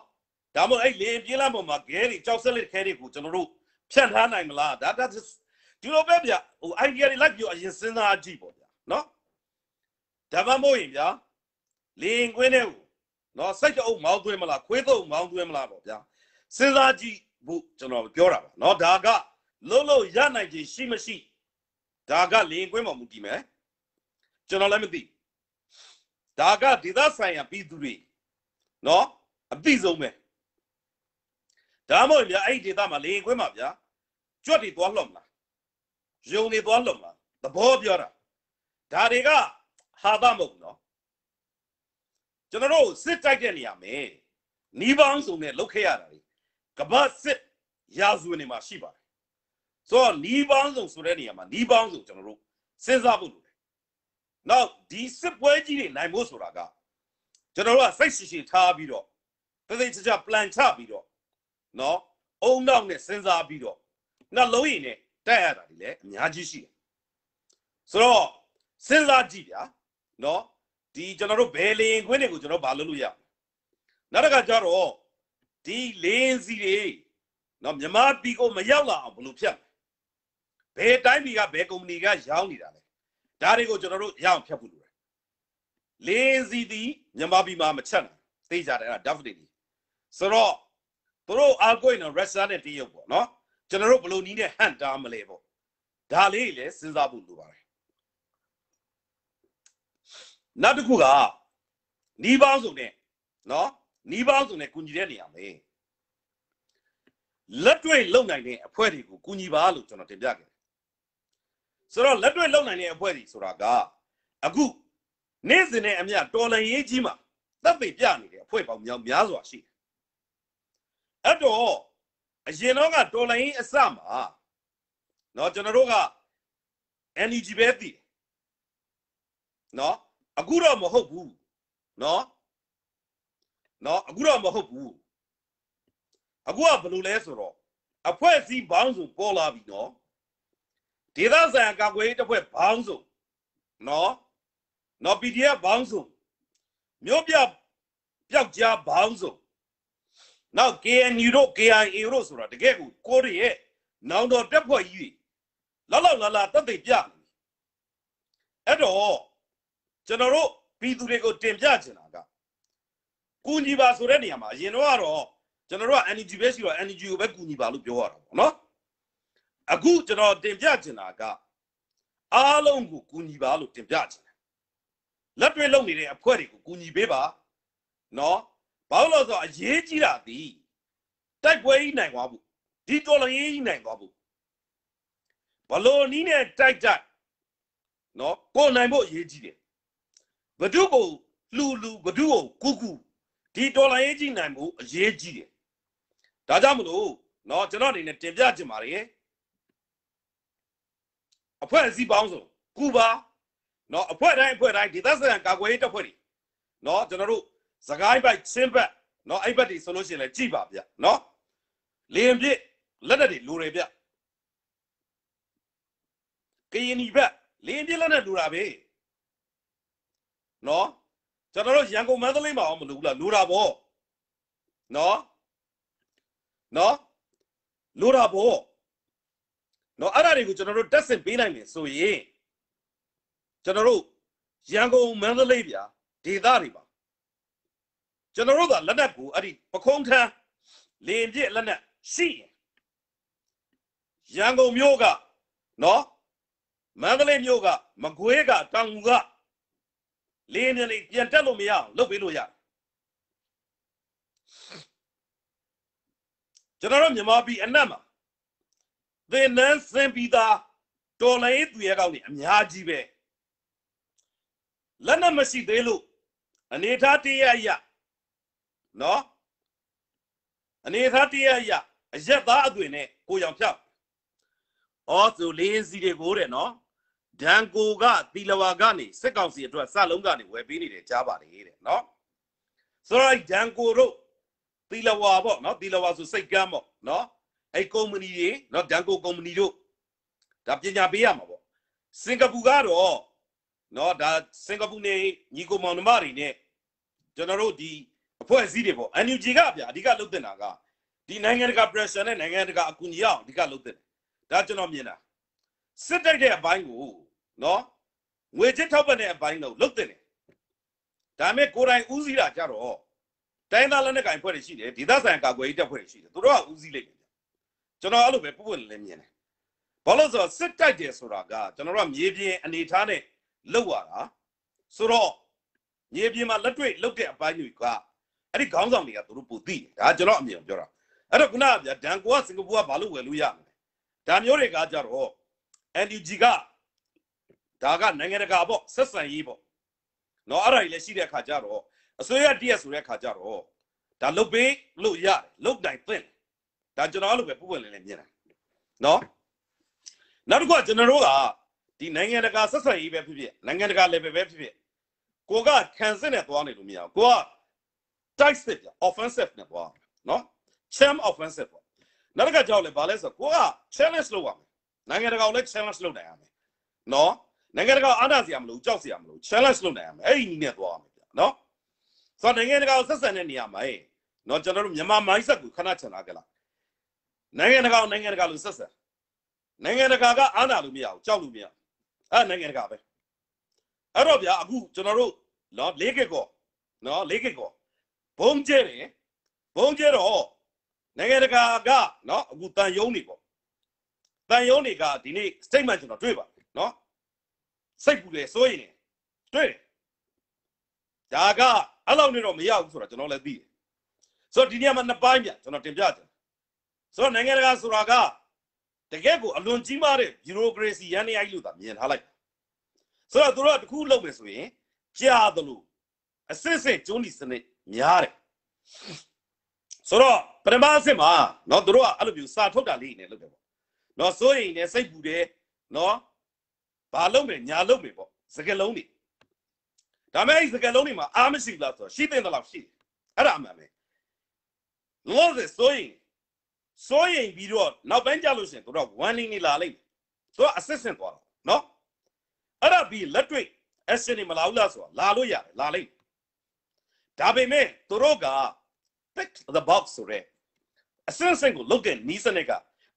ဒါမို့အဲ့လေပြေးလန်းပေါ်မှာဂဲတွေကြောက်စက်လက်ခဲတွေကိုကျွန်တော်တို့ဖြန့်ထားနိုင်မလားဒါဒါဒီလိုပဲဗျဟို idea တွေလိုက်ပြီးအရင်စဉ်းစားကြည့်ပေါ့ဗျာနော်ဒါမှမဟုတ်ရင်ဗျာလင်ကွင်းတဲ့ကိုနော်စိတ်တုပ်မောင်းသွင်းမလားခွေးတုပ်မောင်းသွင်းမလားပေါ့ဗျာစဉ်းစားကြည့်ဖို့ကျွန်တော်ပြောတာပါနော်ဒါကလုံးလုံးရနိုင်ခြင်းရှိမရှိဒါကလေရင်ကွင်းပေါ်မူတည်မယ်ကျွန်တော်လည်းမသိဒါကဒေသဆိုင်ရာပြည်သူတွေနော်အသိဆုံးပဲဒါမှမဟုတ်ဗျာအဲ့ဒီဒေသမှာလေရင်ကွင်းမှာဗျာကြွက်တွေသွားလှုပ်မလားယုံတွေသွားလှုပ်မလားသဘောပြောတာဒါတွေကဟာသမဟုတ်နော်ကျွန်တော်တို့စစ်တိုက်တဲ့နေရာမှာနီးပေါင်းစုံနဲ့လှုပ်ခဲ့ရတာလေကမ္ဘာစစ်ရာဇဝင်တွေမှာရှိပါတယ်ဆိုတော့နီးပေါင်းစုံဆိုတဲ့နေရာမှာနီးပေါင်းစုံကျွန်တော်တို့စဉ်းစားဖို့လိုတယ်။နောက်ဒီစစ်ပွဲကြီးတွေနိုင်ဖို့ဆိုတာကကျွန်တော်တို့ကစိတ်ရှိရှိထားပြီးတော့တသိချာချာ plan ချပြီးတော့နော်အုံနောက်နဲ့စဉ်းစားပြီးတော့နှလုံးရည်နဲ့တက်ရတာဒီလည်းအများကြီးရှိတယ်။ဆိုတော့စဉ်းစားကြည့်ဗျာနော်ဒီကျွန်တော်တို့ဘယ်လေရင်ခွင်းတွေကိုကျွန်တော်ဘာလုပ်လို့ရအောင်နောက်တစ်ခါကျတော့ဒီလေရင်စီတွေနော်မြမပီကိုမရောက်လာအောင်ဘယ်လိုဖြတ်လဲဘယ်တိုင်းပြည်ကဘယ်ကုမ္ပဏီကရောင်းနေတာလဲဒါတွေကိုကျွန်တော်တို့ရအောင်ဖြတ်ဖို့လိုတယ်လင်းစီတီမြန်မာပြည်မှာမချက်နိုင်သိကြတယ်အဲ့ဒါ definitely ဆိုတော့တို့အာကိုင်းတော့ restaurant နဲ့တရုတ်ပေါ့နော်ကျွန်တော်တို့ဘလို့နီးနဲ့ဟန်တာမလဲပေါ့ဒါလေးလည်းစဉ်းစားဖို့လိုပါတယ်နောက်တစ်ခုကနီးပေါင်းစုံနဲ့နော်နီးပေါင်းစုံနဲ့ကူညီတဲ့နေရာမယ်လက်တွေ့လုံနိုင်တဲ့အဖွဲ့တွေကိုကူညီပါလို့ကျွန်တော်တင်ပြခဲ့ဆိုတော့လက်တွေ့လုံနိုင်တဲ့အဖွဲ့စီဆိုတာကအခုနေ့စဉ်နဲ့အမျှတော်လှန်ရေးကြီးမှာတပ်ပိပြနေတဲ့အဖွဲ့ပေါင်းများများစွာရှိတယ်။အဲ့တော့အရင်တော့ကတော်လှန်ရေးအစမှာနော်ကျွန်တော်တို့က NUG ပဲတည်နော်အခုတော့မဟုတ်ဘူးနော်နော်အခုတော့မဟုတ်ဘူးအခုကဘယ်လိုလဲဆိုတော့အဖွဲ့အစည်းပေါင်းစုပေါ်လာပြီနော်ဒေသဆိုင်ကာကွယ်ရေးတပ်ဖွဲ့ဘောင်းစုံနော်နော် PDF ဘောင်းစုံမြို့ပြပျောက်ကြားဘောင်းစုံနောက် KNU တို့ KIA တို့ဆိုတာတကယ်ကိုကိုရီးရဲ့နောင်တော်တက်ဖွဲ့ကြီးလောက်လောက်လာလာတက်သိပြအဲ့တော့ကျွန်တော်တို့ပြည်သူတွေကိုတင်ပြချင်တာကကူညီပါဆိုတဲ့နေရာမှာအရင်တော့ကတော့ကျွန်တော်တို့က energy ပဲရှိတော့ energy ကိုပဲကူညီပါလို့ပြောရတာပေါ့နော်အခုကျွန်တော်တင်ပြချင်တာကအားလုံးကိုကူညီပါလို့တင်ပြချင်တယ်လက်တွေ့လုပ်နေတဲ့အဖွဲ့တွေကိုကူညီပေးပါနော်ဘာလို့လဲဆိုတော့အရေးကြီးတာဒီတိုက်ပွဲကြီးနိုင်သွားဖို့ဒီတော်လှန်ရေးကြီးနိုင်သွားဖို့ဘလို့နီးနဲ့တိုက်တိုက်နော်ကိုနိုင်ဖို့အရေးကြီးတယ်ဘဒုကိုလူလူဘဒုကိုကူကူဒီတော်လှန်ရေးကြီးနိုင်ဖို့အရေးကြီးတယ်ဒါကြောင့်မလို့နော်ကျွန်တော်အနေနဲ့တင်ပြချင်ပါတယ်အဖွဲ့အစည်းပေါင်းစုံကုဘာနော်အဖွဲ့တိုင်းအဖွဲ့တိုင်းဒေသစံကာကွယ်ရေးတပ်ဖွဲ့တွေနော်ကျွန်တော်တို့စကိုင်းဘက်ချင်းဘက်နော်အဲ့ဘက်တွေဆိုလို့ရှိရင်လည်းကြည်ပါဗျနော်လင်းပြစ်လက်နက်တွေလူတွေဗျကရင်နီဘက်လင်းပြစ်လက်နက်လူတာပဲနော်ကျွန်တော်တို့ရန်ကုန်မန္တလေးမှာအောင်မလို့ဘူးလားလူတာပေါ့နော်နော်လူတာပေါ့နော်အဲ့ဒါတွေကိုကျွန်တော်တို့တက်ဆင်ပေးနိုင်တယ်ဆိုရင်ကျွန်တော်တို့ရန်ကုန်မန္တလေးဗျာဒေသတွေပါကျွန်တော်တို့ကလက်နက်ကိုအဲ့ဒီပခုံးထမ်းလင်ပြစ်လက်နက်ရှိရင်ရန်ကုန်မြို့ကနော်မန္တလေးမြို့ကမကွေးကတောင်ကလင်းနေနေပြန်တက်လို့မရအောင်လုပ်ပေးလို့ရကျွန်တော်တို့မြန်မာပြည်အနက်မှာသင်တန်းစင်ပြီးသားတော်လိုင်းသူရဲကောင်းတွေအများကြီးပဲလက်နဲ့မရှိသေးလို့အနေထားတရားရနော်အနေထားတရားရအရက်သားအသွင်နဲ့ကိုရောင်ဖြောက်အော်ဆိုလေးစီတွေကိုတဲ့နော်ဒန်ကိုကသီလဝါကနေစစ်ကောင်စီအတွက်စလုံးကနေဝယ်ပေးနေတယ်ကြားပါလေတဲ့နော်ဆိုတော့ဒန်ကိုတို့သီလဝါပေါ့နော်သီလဝါဆိုစိတ်ကမ်းပေါ့နော်အဲ့ကုမ္ပဏီတွေနော်ဒန်ကိုကုမ္ပဏီတို့ဒါပညာပေးရမှာပေါ့စင်ကာပူကတော့နော်ဒါစင်ကာပူနေညီကိုမောင်နှမတွေနဲ့ကျွန်တော်တို့ဒီအဖွဲ့အစည်းတွေပေါ့ NUG ကဗျာအဓိကလုပ်တင်တာကဒီနိုင်ငံတကာ pressure နဲ့နိုင်ငံတကာအကူအညီအောင်အဓိကလုပ်တင်တယ်ဒါကျွန်တော်မြင်တာစစ်တိုက်တဲ့အပိုင်းကိုနော်ငွေချစ်ထောက်ပံ့တဲ့အပိုင်းတော့လုပ်တင်တယ်ဒါပေမဲ့ကိုယ်တိုင်ဦးစီးတာကြတော့တိုင်းသားလက်နက်ကင်ဖွဲ့တွေရှိတယ်ဒေသဆိုင်ကာကွယ်ရေးတပ်ဖွဲ့တွေရှိတယ်သူတို့ကဦးစီးလိုက်တယ်ကျွန်တော်အဲ့လိုပဲပုပ်ပွင့်လင်းမြင်တယ်ဘာလို့ဆိုတော့စစ်တိုက်တယ်ဆိုတာကကျွန်တော်တို့မြေပြင်အနေထားနဲ့လောက်ရတာဆိုတော့မြေပြင်မှာလက်တွေ့လောက်တဲ့အပိုင်းတွေကအဲ့ဒီခေါင်းဆောင်တွေကသူတို့ပူသိတယ်ဒါကျွန်တော်အမြင်ပြောတာအဲ့တော့ခုနကဗျာဒန်ကိုကစင်ကာပူကဘာလို့ဝယ်လို့ရမလဲဒါမျိုးတွေကကြတော့ NUG ကဒါကနိုင်ငံတကာပေါ့ဆက်ဆံရေးပေါ့နော်အဲ့ဒါကြီးလည်းရှိတဲ့အခါကြတော့အစိုးရတည့်ရဆိုတဲ့အခါကြတော့ဒါလုတ်ပေးလို့ရတယ်လုတ်တိုင်သင့်တယ်ဒါကျွန်တော်အဲ့လိုပဲပုံပွင့်လင်းလင်းမြင်တာနော်နောက်တစ်ခုကကျွန်တော်တို့ကဒီနိုင်ငံတကာဆက်ဆံရေးပဲဖြစ်ဖြစ်နိုင်ငံတကာ level ပဲဖြစ်ဖြစ်ကိုကခံစစ်နဲ့သွားနေလို့မရဘူးကိုကတိုက်စစ်ပြ offensive နဲ့သွားနော် champ offensive ပေါ့နောက်တစ်ခါကြောက်လဲဘာလဲဆိုတော့ကိုက challenge လုပ်ရမယ်နိုင်ငံတကာကိုလည်း challenge လုပ်နိုင်ရမယ်နော်နိုင်ငံတကာအားနာစရာမလိုကြောက်စရာမလို challenge လုပ်နိုင်ရမယ်အဲ့ဒီနည်းနဲ့သွားရမယ်ပြနော်ဆိုတော့နိုင်ငံတကာကိုဆက်ဆံတဲ့နေရာမှာဟဲ့နော်ကျွန်တော်တို့မြန်မာ mindset ကိုခဏချန်လာကြလားနိုင်ငံတကာနိုင်ငံတကာလို့ဆက်ဆံနိုင်ငံတကာကအားနာလို့မရဘူးကြောက်လို့မရဘူးအဲ့နိုင်ငံတကာပဲအဲ့တော့ဗျာအခုကျွန်တော်တို့နော်၄ကစ်ကောနော်၄ကစ်ကောဘုံကျဲတယ်ဘုံကျဲတော့နိုင်ငံတကာကနော်အခုတန်ယုံနေပေါ့တန်ယုံနေကဒီနေ့ statement ကျွန်တော်တွေ့ပါနော်စိတ်ပူတယ်စိုးရင်တွေ့တယ်ဒါကအဲ့လောက်နေတော့မရဘူးဆိုတော့ကျွန်တော်လည်းသိတယ်ဆိုတော့ဒီနေရာမှာနှစ်ပိုင်းပြကျွန်တော်တင်ပြတယ်ဆိုတော့နိုင်ငံတကာဆိုတာကတကယ့်ကိုအလွန်ကြီးမားတဲ့ဘီရိုကရေစီရန်နေရိုက်လို့သာမြင်ထားလိုက်ဆိုတော့သူတို့ကတခုလုပ်မယ်ဆိုရင်ကြားသလိုအစစ်စစ်ကျုံးဒီစနစ်များတယ်ဆိုတော့ပထမအစစ်မှာเนาะသူတို့ကအဲ့လိုမျိုးစာထုတ်တာလေးနေလုပ်တယ်ပေါ့เนาะစိုးရင်လည်းစိတ်ပူတယ်เนาะဘာလုပ်မယ်ညာလုပ်မယ်ပေါ့စကလုံးတွေဒါမဲ့အဲ့စကလုံးတွေမှာအားမရှိလားဆိုတော့ရှိတဲ့လောက်ရှိတယ်အဲ့ဒါအမှန်ပဲလောစစိုးရင်စိုးရင်ပြီးတော့နောက်ပိုင်းကြလို့ရှင်တို့တော့ warning နေလာလိုက်တို့က assistant သွားတော့เนาะအဲ့ဒါပြီးလက်တွေ့ action တွေမလာဘူးလားဆိုတာလာလို့ရတယ်လာလိုက်ဒါပေမဲ့တို့က pick the box ဆိုရဲ assistant ကိုလုတ်တဲ့နီးစနစ်က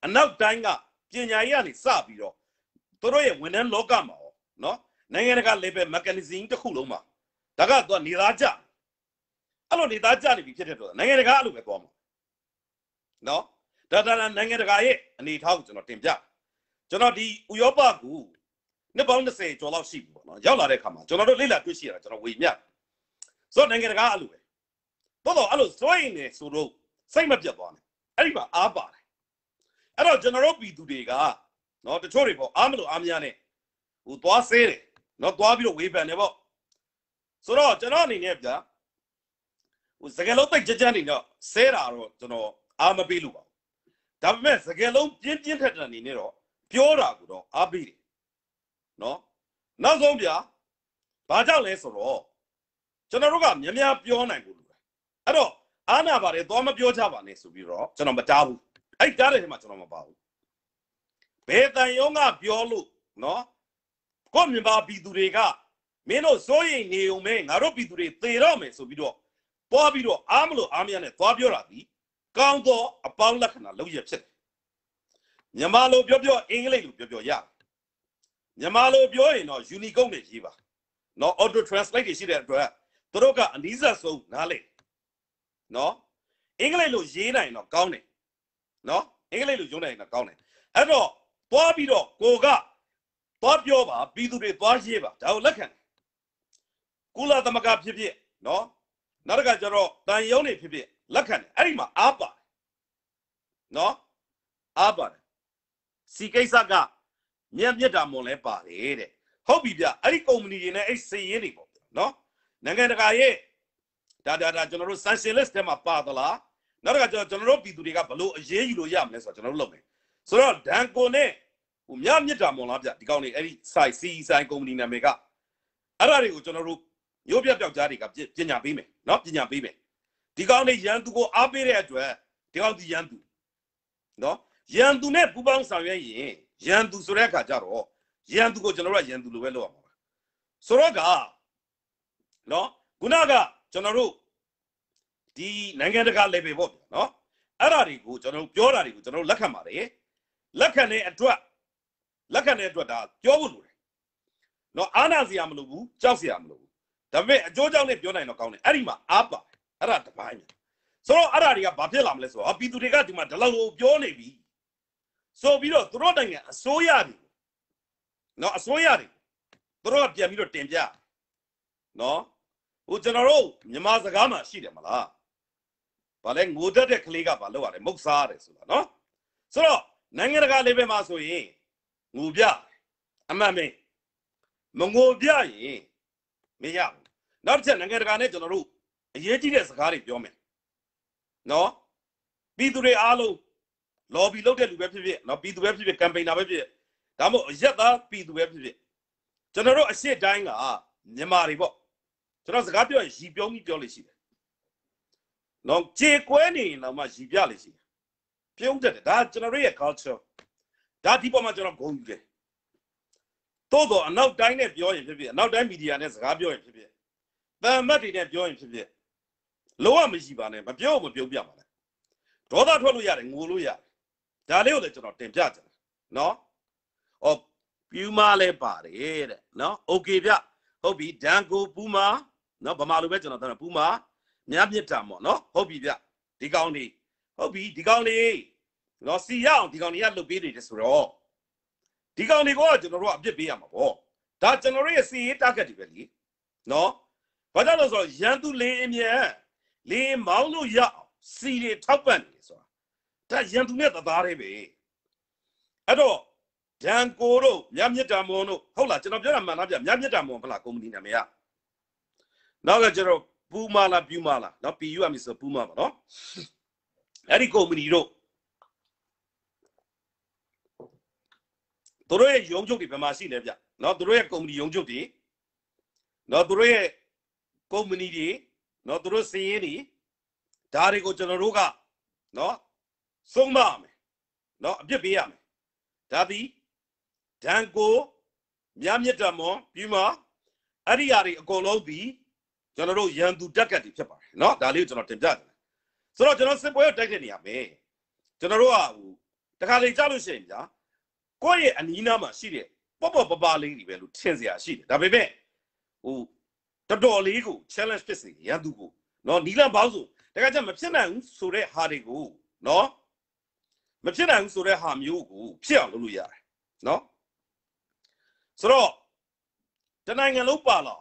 အနောက်တိုင်းကပညာရေးကနေစပြီးတော့တို့ရဲ့ဝန်ထမ်းလောကမှာเนาะနိုင်ငံတကာ level mechanism တစ်ခုလုံးမှာဒါကတော့နေသားကြအဲ့လိုနေသားကြနေပြီဖြစ်တဲ့တော့နိုင်ငံတကာအဲ့လိုပဲသွားမှာเนาะဒါဒါနိုင်ငံတကာရဲ့အနေထားကိုကျွန်တော်တင်ပြကျွန်တော်ဒီဥရောပကိုနှစ်ပေါင်း20ကျော်လောက်ရှိပြီပေါ့နော်ရောက်လာတဲ့အခါမှာကျွန်တော်တို့လေ့လာတွေ့ရှိရတာကျွန်တော်ဝေမျှဆိုတော့နိုင်ငံတကာအလိုပဲတော်တော်အဲ့လိုစွရင်နေဆိုတော့စိတ်မပြတ်သွားနဲ့အဲ့ဒီမှာအားပါတယ်အဲ့တော့ကျွန်တော်တို့ပြည်သူတွေကနော်တချို့တွေပေါ့အားမလို့အားမရနဲ့ဟိုသွားဆဲတယ်နော်သွားပြီးတော့ဝေဖန်တယ်ပေါ့ဆိုတော့ကျွန်တော်အနေနဲ့ဗျာဟိုစကလုံးပိတ်ကြကြနေတော့ဆဲတာတော့ကျွန်တော်အားမပေးလို့ပါဒါပေမဲ့စကယ်လုံးပြင်းပြင်းထက်ထန်နေနဲ့တော့ပြောတာကိုတော့အားပေးတယ်နော်နောက်ဆုံးဗျာဘာကြောင့်လဲဆိုတော့ကျွန်တော်တို့ကမြ мян ပြောနိုင်ဘူးလူတာအဲ့တော့အာနာပါတယ်သွားမပြောချပါနဲ့ဆိုပြီးတော့ကျွန်တော်မတားဘူးအဲ့တားတဲ့ထဲမှာကျွန်တော်မပါဘူးဘယ်တန်ယုံကပြောလို့နော်ကိုမြန်မာပြည်သူတွေကမင်းတို့စိုးရိမ်နေုံပဲငါတို့ပြည်သူတွေသေတော့မယ်ဆိုပြီးတော့ပေါ်ပြီးတော့အားမလို့အားမရနဲ့သွားပြောတာဒီကောင်းသောအပေါင်းလက္ခဏာလောက်ရဖြစ်တယ်မြန်မာလိုပြောပြောအင်္ဂလိပ်လိုပြောပြောရတယ်မြန်မာလိုပြောရင်တော့ unicode နဲ့ရေးပါနော် auto translate တွေရှိတဲ့အတွက်သူတို့ကအနည်းဆက်ဆုံးနားလေနော်အင်္ဂလိပ်လိုရေးနိုင်တော့ကောင်းတယ်နော်အင်္ဂလိပ်လိုရေးနိုင်တော့ကောင်းတယ်အဲ့တော့သွားပြီးတော့ကိုကသွားပြောပါပြီးသူတွေသွားရေးပါဒါကိုလက်ခံကုလသမဂ္ဂဖြစ်ဖြစ်နော်နောက်တစ်ခါကျတော့တန်ယုံနေဖြစ်ဖြစ်လက်ခံတယ်အဲ့ဒီမှာအားပါတယ်နော်အားပါတယ်စီကိစ္စကမြတ်မြတ်တာမွန်လဲပါတယ်တဲ့ဟုတ်ပြီဗျအဲ့ဒီကုမ္ပဏီတွေနဲ့အဲ့စည်ရင်းတွေပေါ့ဗျနော်နိုင်ငံတကာရဲ့ဒါဒါဒါကျွန်တော်တို့ sanction list ထဲမှာပါသလားနောက်တစ်ခါကျွန်တော်တို့ပြည်သူတွေကဘလို့အရေးယူလို့ရမလဲဆိုတော့ကျွန်တော်တို့လုပ်မယ်ဆိုတော့ဒန်ကိုနဲ့ဟိုမြတ်မြတ်တာမွန်လားဗျဒီကောင်နေအဲ့ဒီ site CE site ကုမ္ပဏီနာမည်ကအဲ့ဒါတွေကိုကျွန်တော်တို့ရိုးပြပျောက်ကြားတွေကပညာပေးမယ်နော်ပညာပေးမယ်ဒီကောင်တွေရန်သူကိုအားပေးတဲ့အတွက်ဒီကောင်ဒီရန်သူနော်ရန်သူနဲ့ပူးပေါင်းဆောင်ရွက်ရင်ရန်သူဆိုတဲ့အခါကျတော့ရန်သူကိုကျွန်တော်တို့ကရန်သူလိုပဲလုပ်ရမှာပါဆိုတော့ကနော်ခုနကကျွန်တော်တို့ဒီနိုင်ငံတကာ level ပေါ့ဗျာနော်အဲ့ဒါတွေကိုကျွန်တော်ပြောတာတွေကိုကျွန်တော်လက်ခံပါတယ်လက်ခံတဲ့အတွက်လက်ခံတဲ့အတွက်ဒါပြောဖို့လိုတယ်နော်အားနာစရာမလိုဘူးကြောက်စရာမလိုဘူးဒါပေမဲ့အကျိုးကြောင့်လည်းပြောနိုင်တော့ကောင်းတယ်အဲ့ဒီမှာအားပါတယ်အဲ့ဒါတပိုင်းဆိုတော့အဲ့ဒါတွေကဘာဖြစ်လာမလဲဆိုတော့ပြည်သူတွေကဒီမှာဒီလောက်ပြောနေပြီဆိုပြီးတော့သူတို့နိုင်ငံအစိုးရတွေနော်အစိုးရတွေသူတို့ကပြန်ပြီးတော့တင်ပြနော်ဟိုကျွန်တော်တို့မြန်မာစကားမှာရှိတယ်မလားဘာလဲငိုတတ်တဲ့ကလေးကဘာလုပ်ရလဲမုတ်စားရတယ်ဆိုတာနော်ဆိုတော့နိုင်ငံတကာ level မှာဆိုရင်ငိုပြအမှန်မင်းမငိုပြရင်မရဘူးနောက်တစ်ချက်နိုင်ငံတကာနဲ့ကျွန်တော်တို့အရေးကြီးတဲ့စကားတွေပြောမယ်နော်ပြည်သူတွေအားလုံး lobby လုပ်တဲ့လူပဲဖြစ်ဖြစ်နော်ပြည်သူပဲဖြစ်ဖြစ် campaign တာပဲဖြစ်ဖြစ်ဒါမှမဟုတ်အရက်သားပြည်သူပဲဖြစ်ဖြစ်ကျွန်တော်တို့အရှိတိုင်းကမြန်မာတွေပေါ့ကျွန်တော်စကားပြောရင်ရီပြုံးပြီးပြောလို့ရှိတယ်နော်ကြေကွဲနေရင်တော့မှရီပြလို့ရှိတယ်ပြုံးတတ်တယ်ဒါကျွန်တော်တို့ရဲ့ culture ဒါဒီပေါ်မှာကျွန်တော်ဂုဏ်ယူတယ်သို့တော့အနောက်တိုင်းနဲ့ပြောရင်ဖြစ်ဖြစ်အနောက်တိုင်းမီဒီယာနဲ့စကားပြောရင်ဖြစ်ဖြစ်တန်မတ်တွေနဲ့ပြောရင်ဖြစ်ဖြစ်လုံးဝမရှိပါနဲ့မပြောမပြုံးပြပါနဲ့ဒေါသထွက်လို့ရတယ်ငိုလို့ရတယ်ဒါလေးကိုလည်းကျွန်တော်တင်ပြချင်တယ်နော်ဟောပြူမလဲပါတယ်တဲ့နော်โอเคဗျဟုတ်ပြီဒန်ကိုပူမာနော်ဗမာလိုပဲကျွန်တော်သတ်ပူမာမြတ်မြတ်တာပေါ့နော်ဟုတ်ပြီဗျဒီကောင်းလေးဟုတ်ပြီဒီကောင်းလေးနော်စီရအောင်ဒီကောင်တွေကလှုပ်ပေးနေတယ်ဆိုတော့ဒီကောင်တွေကကျွန်တော်တို့ကအပြစ်ပေးရမှာပေါ့ဒါကျွန်တော်တို့ရဲ့စီရေး target တွေပဲလीနော်ဘာကြောင့်လဲဆိုတော့ရန်သူလေးအမြန်လင်းမောင်းလို့ရအောင်စီတွေထောက်ပံ့နေဆိုတာဒါရန်သူနဲ့သသားတွေပဲအဲ့တော့ဒန်ကိုတို့မြတ်မြတ်တာမွန်တို့ဟုတ်လားကျွန်တော်ပြောတာမှန်လားဗျမြတ်မြတ်တာမွန်ဟုတ်လားကုမ္ပဏီနာမည်ကနောက်ကကျွန်တော်ပူမာလာပြူမာလာနော်ပီယူအမီဆိုပူမာပါနော်အဲ့ဒီကုမ္ပဏီတို့တို့ရဲ့ယုံချုပ်တွေဘယ်မှာရှိလဲဗျနော်တို့ရဲ့ကုမ္ပဏီယုံချုပ်တွေနော်တို့ရဲ့ကုမ္ပဏီတွေနော်သူတို့စည်ရင်းတွေဒါတွေကိုကျွန်တော်တို့ကနော်ဆုံးမရမယ်နော်အပြစ်ပေးရမယ်ဒါပြီးဒဏ်ကိုမြတ်မြတ်တမောပြီးမှအဲ့ဒီအရာတွေအကုန်လုံးပြီးကျွန်တော်တို့ရန်သူတက်ကတ်တွေဖြစ်ပါတယ်နော်ဒါလေးကိုကျွန်တော်တင်ပြတယ်ဆိုတော့ကျွန်တော်စစ်ပွဲကိုတိုက်တဲ့နေရာပဲကျွန်တော်တို့ကဟိုတခါလေကြားလို့ရှိရင်ကြာကိုယ့်ရဲ့အနီးနားမှာရှိတဲ့ပေါ့ပေါ့ပပလေးတွေပဲလို့ထင်စရာရှိတယ်ဒါပေမဲ့ဟိုတော်တော်လေးကို challenge ဖြစ်စေရန်သူကိုနော်နီလန်ဘောက်ဆိုတကယ်ကျမဖြစ်နိုင်ဘူးဆိုတဲ့ဟာတွေကိုနော်မဖြစ်နိုင်ဘူးဆိုတဲ့ဟာမျိုးကို ဖြစ်အောင်လုပ်လို့ရတယ်နော်ဆိုတော့တနိုင်ငံလုံးပါလာ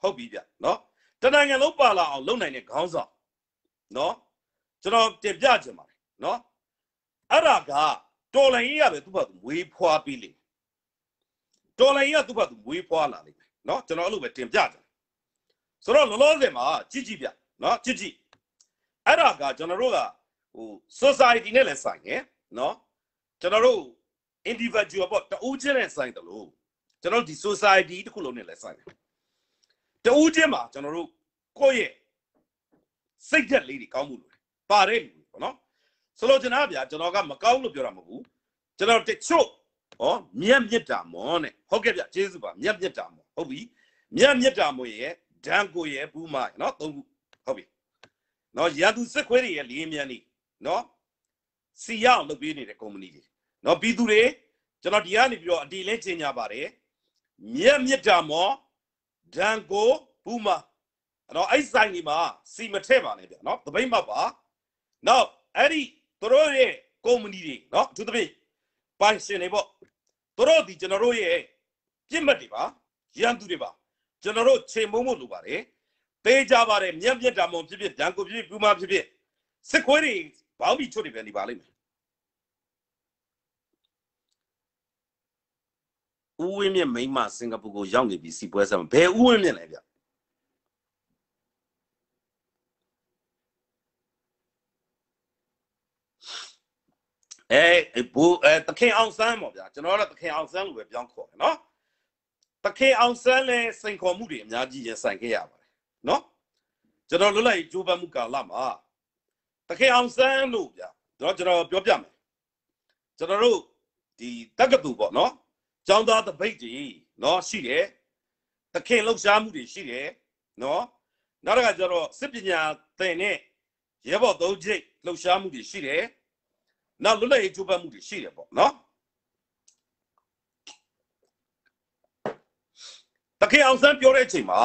အောင်ဟုတ်ပြီဗျနော်တနိုင်ငံလုံးပါလာအောင် လုပ်နိုင်တဲ့ခေါင်းဆောင်နော်ကျွန်တော်တင်ပြချင်ပါတယ်နော်အဲ့ဒါကတော်လိုင်းရပဲသူ့ဘက်သူဝေးဖွာပြီးလေတော်လိုင်းရသူ့ဘက်သူဝေးဖွာလာလိမ့်မယ်နော်ကျွန်တော်အဲ့လိုပဲတင်ပြချင်ဆိုတော့လောလောဆယ်မှာကြည့်ကြည့်ဗျနော်ကြည့်ကြည့်အဲ့ဒါကကျွန်တော်တို့ကဟို society နဲ့လည်းဆိုင်တယ်နော်ကျွန်တော်တို့ individual ပေါ့တဦးချင်းနဲ့ဆိုင်တယ်လို့ကျွန်တော်ဒီ society တစ်ခုလုံးနဲ့လည်းဆိုင်တယ်တဦးချင်းမှာကျွန်တော်တို့ကိုယ့်ရဲ့စိတ်သက်လေးတွေကောင်းမှုလို့ပါတဲ့လူပေါ့နော်ဆိုလိုချင်တာဗျာကျွန်တော်ကမကောင်းလို့ပြောတာမဟုတ်ဘူးကျွန်တော်တချို့ဟောမြတ်မြတ်တာမွန်တဲ့ဟုတ်ကဲ့ဗျာကျေးဇူးပါမြတ်မြတ်တာမွန်ဟုတ်ပြီမြတ်မြတ်တာမွန်ရဲ့ဓာတ်ကိုရဲ့ပူးမနော်သုံးခုဟုတ်ပြီနော်ရန်သူစစ်ခွေးတွေရဲ့လေးမြန်နေနော်စီရအောင်လုပ်ပေးနေတဲ့ကုမ္ပဏီတွေနော်ပြီးသူတွေကျွန်တော်ဒီကနေပြီးတော့အတီလဲချိန်ကြပါတယ်မြက်မြက်တာမောဓာန်ကိုဘူးမနော်အဲ့ဆိုင်ဒီမှာစီမထည့်ပါနဲ့ဗျနော်သပိတ်မှတ်ပါနောက်အဲ့ဒီတို့ရဲ့ကုမ္ပဏီတွေနော်သူသပိတ်ပိုင်ရှင်တွေပေါ့တို့ဒီကျွန်တော်တို့ရဲ့ပြစ်မှတ်တွေပါရန်သူတွေပါကျွန်တော်တို့ချိန်မုံမှုလိုပါတယ်သေးကြပါတယ်မြန်ပြစ်တာမုံဖြစ်ဖြစ်ဒဏ်ကိုဖြစ်ဖြစ်ပြူမဖြစ်ဖြစ်စစ်ခွေးတွေဘောင်းပြီးချွတ်တွေပဲနေပါလိမ့်မယ်ဦးဝင်းမြင့်မိမစင်ကာပူကိုရောက်နေပြီစီပွဲဆက်ဘယ်ဦးဝင်းမြင့်လဲဗျအဲဘူအဲတခင်အောင်ဆန်းပေါ့ဗျာကျွန်တော်ကတခင်အောင်ဆန်းလို့ပဲပြောင်းခေါ်တယ်နော်တခင်အောင်ဆန်းလဲစိန်ခေါ်မှုတွေအများကြီးရင်ဆိုင်ခဲ့ရပါတယ်နော်ကျွန်တော်လွတ်လပ်ရေးကြိုးပမ်းမှုကာလမှာတခင်အောင်ဆန်းလို့ဗျာတော့ကျွန်တော်ပြောပြမယ်ကျွန်တော်တို့ဒီတက္ကသိုလ်ပေါ့နော်ကျောင်းသားတပိတ်တွေနော်ရှိတယ်တခင်လှုပ်ရှားမှုတွေရှိတယ်နော်နောက်တစ်ခါကျတော့စစ်ပညာသင်နဲ့ရဲဘော်သုံးချိတ်လှုပ်ရှားမှုတွေရှိတယ်နောက်လွတ်လပ်ရေးကြိုးပမ်းမှုတွေရှိတယ်ပေါ့နော်တခေအောင်ဆန်းပြောတဲ့အချိန်မှာ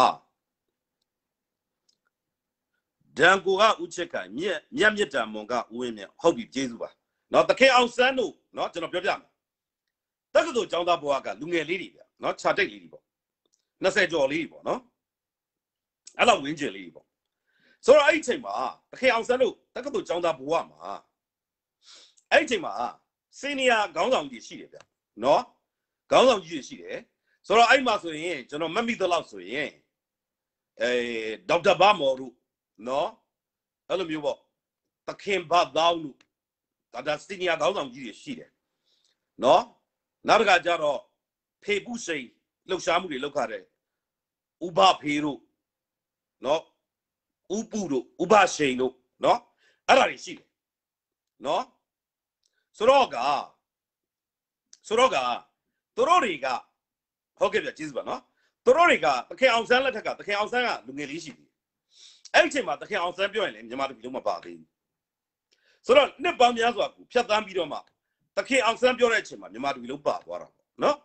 ဒံကိုကဥချက်ကမြက်မြက်မြက်တံမွန်ကဥဝင်းမြက်ဟုတ်ပြီကျေးဇူးပါနော်တခေအောင်ဆန်းတို့နော်ကျွန်တော်ပြောပြမယ်တက္ကသိုလ်ကျောင်းသားဘဝကလူငယ်လေးတွေဗျနော်ခြာတိတ်လေးတွေပေါ့20ကျော်လေးတွေပေါ့နော်အဲ့လောက်ဝင်းကျင်လေးတွေပေါ့ဆိုတော့အဲ့ဒီအချိန်မှာတခေအောင်ဆန်းတို့တက္ကသိုလ်ကျောင်းသားဘဝမှာအဲ့ဒီအချိန်မှာစီနီယာခေါင်းဆောင်ကြီးရှိတယ်ဗျနော်ခေါင်းဆောင်ကြီးရှိတယ်ဆိုတော့အဲ့မှာဆိုရင်ကျွန်တော်မမိသလောက်ဆိုရင်အဲဒေါက်တာဘာမော်တို့နော်အဲ့လိုမျိုးပေါ့သခင်ဘာသောင်းတို့ဒါဒါစီနီယာခေါင်းဆောင်ကြီးတွေရှိတယ်နော်နောက်တစ်ခါကျတော့ဖေပုစိန်လှုပ်ရှားမှုတွေလုပ်ခတဲ့ဥပဖေတို့နော်ဥပုတို့ဥပရှိန်တို့နော်အဲ့ဒါတွေရှိတယ်နော်ဆိုတော့ကဆိုတော့ကသူတို့တွေကဟုတ်ကဲ့ဗျကျေးဇူးပါနော်သူတို့တွေကတခင်အောင်ဆန်းလက်ထက်ကတခင်အောင်ဆန်းကလူငယ်လေးရှိတယ်အဲ့ဒီအချိန်မှာတခင်အောင်ဆန်းပြောရင်လည်းမြန်မာပြည်လုံးမပါသေးဘူးဆိုတော့နှစ်ပေါင်းများစွာကိုဖြတ်သန်းပြီးတော့မှတခင်အောင်ဆန်းပြောတဲ့အချိန်မှာမြန်မာပြည်လုံးပါသွားတာပေါ့နော်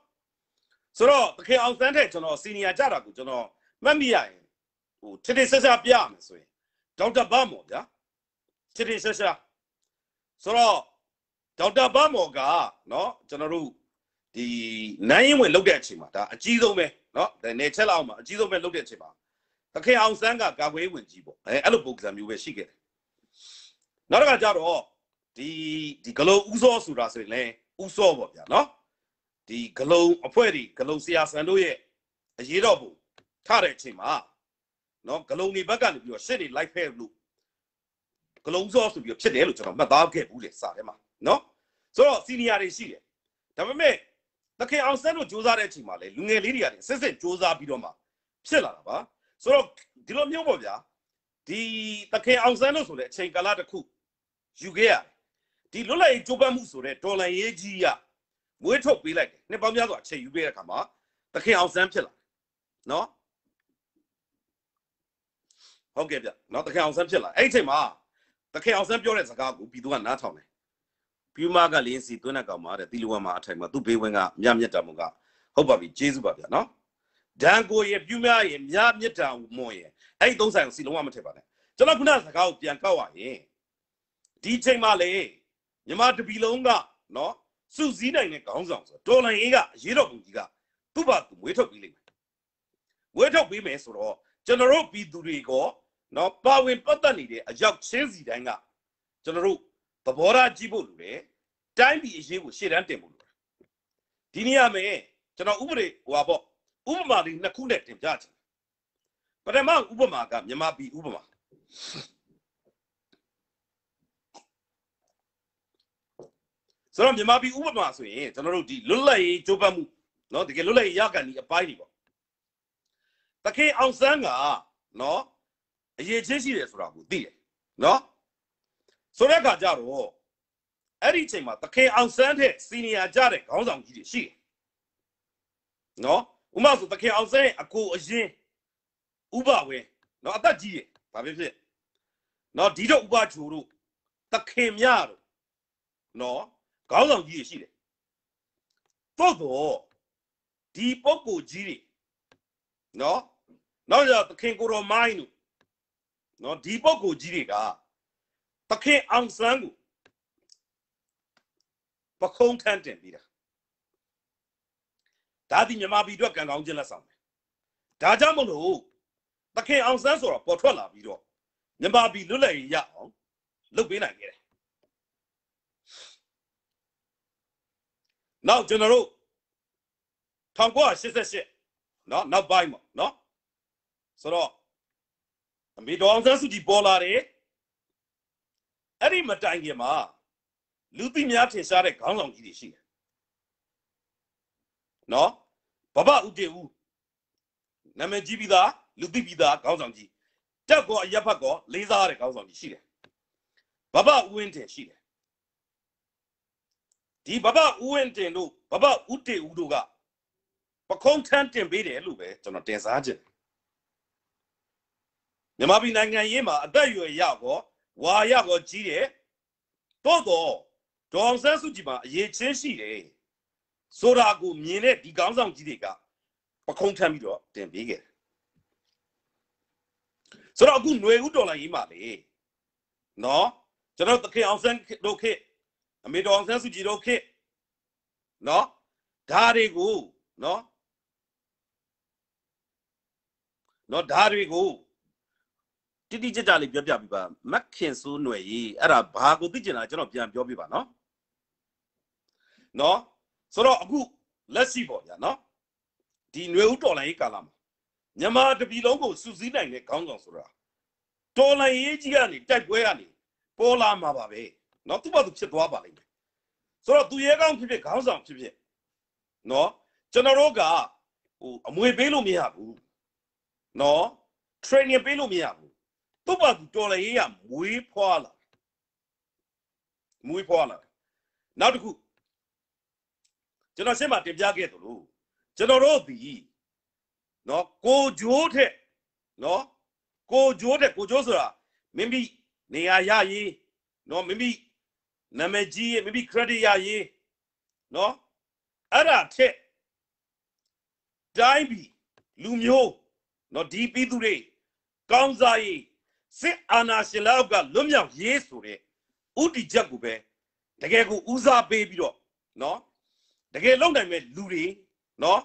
ဆိုတော့တခင်အောင်ဆန်းတဲ့ကျွန်တော်စီနီယာကြတာကိုကျွန်တော်မှတ်မိရရင်ဟိုထစ်ထစ်ဆက်ဆက်ပြရမယ်ဆိုရင်ဒေါက်တာဘမော်ဗျာထစ်ထစ်ဆက်ဆက်ဆိုတော့ဒေါက်တာဘမော်ကနော်ကျွန်တော်တို့ဒီနိုင်ရင်ဝင်လောက်တဲ့အချိန်မှာဒါအကြီးဆုံးပဲเนาะနေချက်လောက်မှာအကြီးဆုံးပဲလောက်တဲ့အချိန်မှာတခင်အောင်စန်းကကာကွယ်ဝင်ကြီးပေါ့အဲအဲ့လိုပုံစံမျိုးပဲရှိခဲ့တယ်နောက်တစ်ခါကျတော့ဒီဒီဂလုံးဥစောဆိုတာဆိုရင်လည်းဥစောပေါ့ဗျာเนาะဒီဂလုံးအဖွဲတွေဂလုံးဆရာဆန်တို့ရဲ့အရေးတော်ပုံထတဲ့အချိန်မှာเนาะဂလုံးနေဘက်ကနေပြီးတော့ရှစ်တွေလိုက်ဖဲလို့ဂလုံးစောဆိုပြီးတော့ဖြစ်တယ်လို့ကျွန်တော်မှတ်သားခဲ့ဘူးလေစာထဲမှာเนาะဆိုတော့စီနီယာတွေရှိတယ်ဒါပေမဲ့သခင်အောင်ဆန်းတို့စူးစမ်းတဲ့အချိန်မှာလေလူငယ်လေးတွေကလည်းစစ်စစ်စူးစမ်းပြီးတော့မှဖြစ်လာတာပါဆိုတော့ဒီလိုမျိုးပေါ့ဗျာဒီသခင်အောင်ဆန်းတို့ဆိုတဲ့အချိန်ကာလတစ်ခုယူခဲ့ရဒီလွတ်လပ်ရေးကြိုးပမ်းမှုဆိုတဲ့ဒေါ်လာရေးကြီးရမွေးထုတ်ပေးလိုက်တယ်နှစ်ပေါင်းများစွာအချိန်ယူပေးတဲ့အခါမှာသခင်အောင်ဆန်းဖြစ်လာနော်ဟုတ်ကဲ့ဗျနော်သခင်အောင်ဆန်းဖြစ်လာအဲ့ဒီအချိန်မှာသခင်အောင်ဆန်းပြောတဲ့စကားကိုပြည်သူကနားထောင်တယ်ပြူမကလင်းစီသွင်းတဲ့ကောင်မှာတဲ့တီလဝမ်မှာအထိုင်မှာသူ့ဘေးဝင်ကမြမြတ်တာမကဟုတ်ပါပြီကျေးဇူးပါဗျာနော်ဒန်ကိုရဲ့ပြူမရဲ့မြမြတ်တာမွန်ရဲ့အဲ့ဒီသုံးဆိုင်ကိုစီလုံးဝမထည့်ပါနဲ့ကျွန်တော်ခုနစကားကိုပြန်ကောက်ရရင်ဒီချိန်မှလေမြမတပီလုံးကနော်စုစည်းနိုင်တဲ့ခေါင်းဆောင်ဆိုတော်လိုင်းအေးကအရေးတော်ပုံကြီးကသူ့ဘာသူမွေးထုတ်ပြီးလိမ့်မယ်မွေးထုတ်ပြီးမယ်ဆိုတော့ကျွန်တော်တို့ပြည်သူတွေကနော်ပါဝင်ပတ်သက်နေတဲ့အရောက်ချင်းစီတိုင်းကကျွန်တော်တို့သဘောထားကြီးဖို့လိုတယ်တိုင်းပြည်အရေးကိုရှေ့တန်းတင်ဖို့လိုတယ်ဒီနေရာမှာကျွန်တော်ဥပဒေဟိုပါပေါ့ဥပမာတွေနှစ်ခုနဲ့တင်ပြချင်ပထမဥပမာကမြန်မာပြည်ဥပမာဆိုတော့မြန်မာပြည်ဥပမာဆိုရင်ကျွန်တော်တို့ဒီလွတ်လပ်ရေးကြိုးပမ်းမှုเนาะတကယ်လွတ်လပ်ရေးရကန်ဒီအပိုင်းတွေပေါ့တခင်အောင်စန်းကเนาะအရေးချင်းရှိတယ်ဆိုတာကိုသိတယ်เนาะဆိုတဲ့အခါကျတော့အဲ့ဒီအချိန်မှာတခင်အောင်ဆန်းတဲ့စီနီယာကြတဲ့ခေါင်းဆောင်ကြီးတွေရှိတယ်နော်ဥမာဆိုတခင်အောင်ဆန်းရဲ့အကိုအရင်ဥပဝင်းနော်အသက်ကြီးရဲ့ဘာဖြစ်ဖြစ်နော်ဒီတော့ဥပဂျိုတို့တခင်မြတို့နော်ခေါင်းဆောင်ကြီးတွေရှိတယ်တော့တော့ဒီပုဂ္ဂိုလ်ကြီးတွေနော်နောက်ကြတခင်ကိုတော်မိုင်းတို့နော်ဒီပုဂ္ဂိုလ်ကြီးတွေကသခင်အောင်စန်းကိုပခုံးထမ်းတင်ပြီးတာဒါဒီမြမပြည်အတွက်ကံကောင်းခြင်းလက်ဆောင်တယ်ဒါကြောင့်မလို့သခင်အောင်စန်းဆိုတော့ပေါ်ထွက်လာပြီးတော့မြမပြည်လွတ်လပ်ရေးရအောင်လုပ်ပေးနိုင်ခဲ့တယ်နောက်ကျွန်တော်တို့1988เนาะနောက်ပိုင်းမှာเนาะဆိုတော့အမေတော်အောင်စန်းစုကြည်ပေါ်လာတယ်အဲ့ဒီမတိုင်ခင်မှာလူသိများထင်ရှားတဲ့ခေါင်းဆောင်ကြီးတွေရှိတယ်နော်ဘဘဥတေဦးနာမည်ကြီးပြီးသားလူသိပြီးသားခေါင်းဆောင်ကြီးတက်ကောအရက်ဖတ်ကောလေးစားရတဲ့ခေါင်းဆောင်ကြီးရှိတယ်ဘဘဥဝင်းတင်ရှိတယ်ဒီဘဘဥဝင်းတင်တို့ဘဘဥတေဦးတို့ကပခုံးထမ်းတင်ပေးတယ်လို့ပဲကျွန်တော်တင်စားခြင်းမြန်မာပြည်နိုင်ငံရေးမှာအသက်အရွယ်ရောက်တော့ဝါရကောကြီးတယ်တော့တော့ဒေါအောင်ဆန်းစုကြည်မှာအရေးချင်းရှိတယ်ဆိုတာကိုမြင်တဲ့ဒီကောင်းဆောင်ကြီးတွေကပခုံးထမ်းပြီးတော့တင်ပေးခဲ့ဆိုတော့အခုຫນွေဦးတော်လိုင်းကြီးမှာလေနော်ကျွန်တော်သခင်အောင်ဆန်းတို့ခေအမေတော်အောင်ဆန်းစုကြည်တို့ခေနော်ဒါတွေကိုနော်နော်ဒါတွေကိုတိတိကျကျလေးပြောပြပြပါမက်ခင်ဆိုးຫນွယ်ကြီးအဲ့ဒါဘာကိုသိကျင်တာကျွန်တော်ပြန်ပြောပြပါနော်နော်ဆိုတော့အခုလက်ရှိပေါ့ဗျာနော်ဒီຫນွေဦးတော်လိုင်းရေးကာလမှာမြန်မာတပြည်လုံးကိုစုစည်းနိုင်တဲ့ခေါင်းဆောင်ဆိုတာတော်လိုင်းရေးကြီးကနေတိုက်ပွဲကနေပေါ်လာမှာပါပဲနော်သူ့ဘာသူဖြစ်သွားပါလိမ့်မယ်ဆိုတော့သူရဲကောင်းဖြစ်ဖြစ်ခေါင်းဆောင်ဖြစ်ဖြစ်နော်ကျွန်တော်တို့ကဟိုအမွေပေးလို့မရဘူးနော် training ပေးလို့မရဘူးသူ့ဘာသူတော်လည်းရေးရမွေးဖွားလာမွေးဖွားလာနောက်တစ်ခုကျွန်တော်ရှင်းမတင်ပြခဲ့သလိုကျွန်တော်တို့ဒီနော်ကိုဂျိုးထက်နော်ကိုဂျိုးတဲ့ကိုဂျိုးဆိုတာမိမိနေရာရရေးနော်မိမိနာမည်ကြီးရေးမိမိ credit ရရေးနော်အဲ့ဒါထက်တိုင်းပြည်လူမျိုးနော်ဒီပြည်သူတွေကောင်းစားရေးစစ်အာဏာရှင်လောက်ကလွတ်မြောက်ရေးဆိုတဲ့ဥတီချက်ကိုပဲတကယ်ကိုဦးစားပေးပြီးတော့နော်တကယ်လုံနိုင်မဲ့လူတွေနော်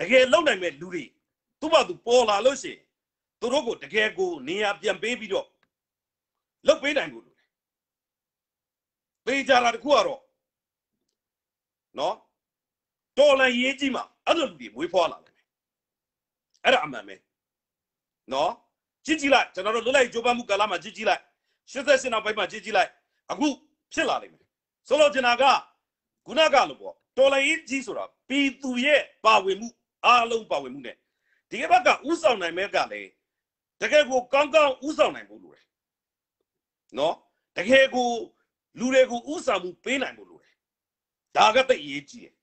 တကယ်လုံနိုင်မဲ့လူတွေသူ့ဘာသူပေါ်လာလို့ရှိရင်သူတို့ကိုတကယ်ကိုနေရာပြန်ပေးပြီးတော့လုတ်ပေးနိုင်ဖို့လိုတယ်။ပေးကြတာတခုကတော့နော်တော်လန်ရေးကြီးမှာအဲ့လိုလူတွေမွေးဖွားလာတယ်။အဲ့ဒါအမှန်ပဲ။နော်ကြည့်ကြည့်လိုက်ကျွန်တော်တို့လွတ်လိုက်ကြိုးပမ်းမှုကာလမှာကြည့်ကြည့်လိုက်88နောက်ပိုင်းမှာကြည့်ကြည့်လိုက် အခုဖြစ်လာလိမ့်မယ်ဆိုလိုချင်တာကခုနကလိုပေါ့တော်လိုင်းကြီးဆိုတာပြည်သူရဲ့ပါဝင်မှုအားလုံးပါဝင်မှု ਨੇ ဒီဘက်ကဥဆောင်နိုင်မဲ့ကလည်းတကယ်ကိုကောင်းကောင်းဥဆောင်နိုင်ဖို့လိုတယ်နော်တကယ်ကိုလူတွေကိုဥဆောင်မှုပေးနိုင်ဖို့လိုတယ်ဒါကတိတ်အရေးကြီးတယ်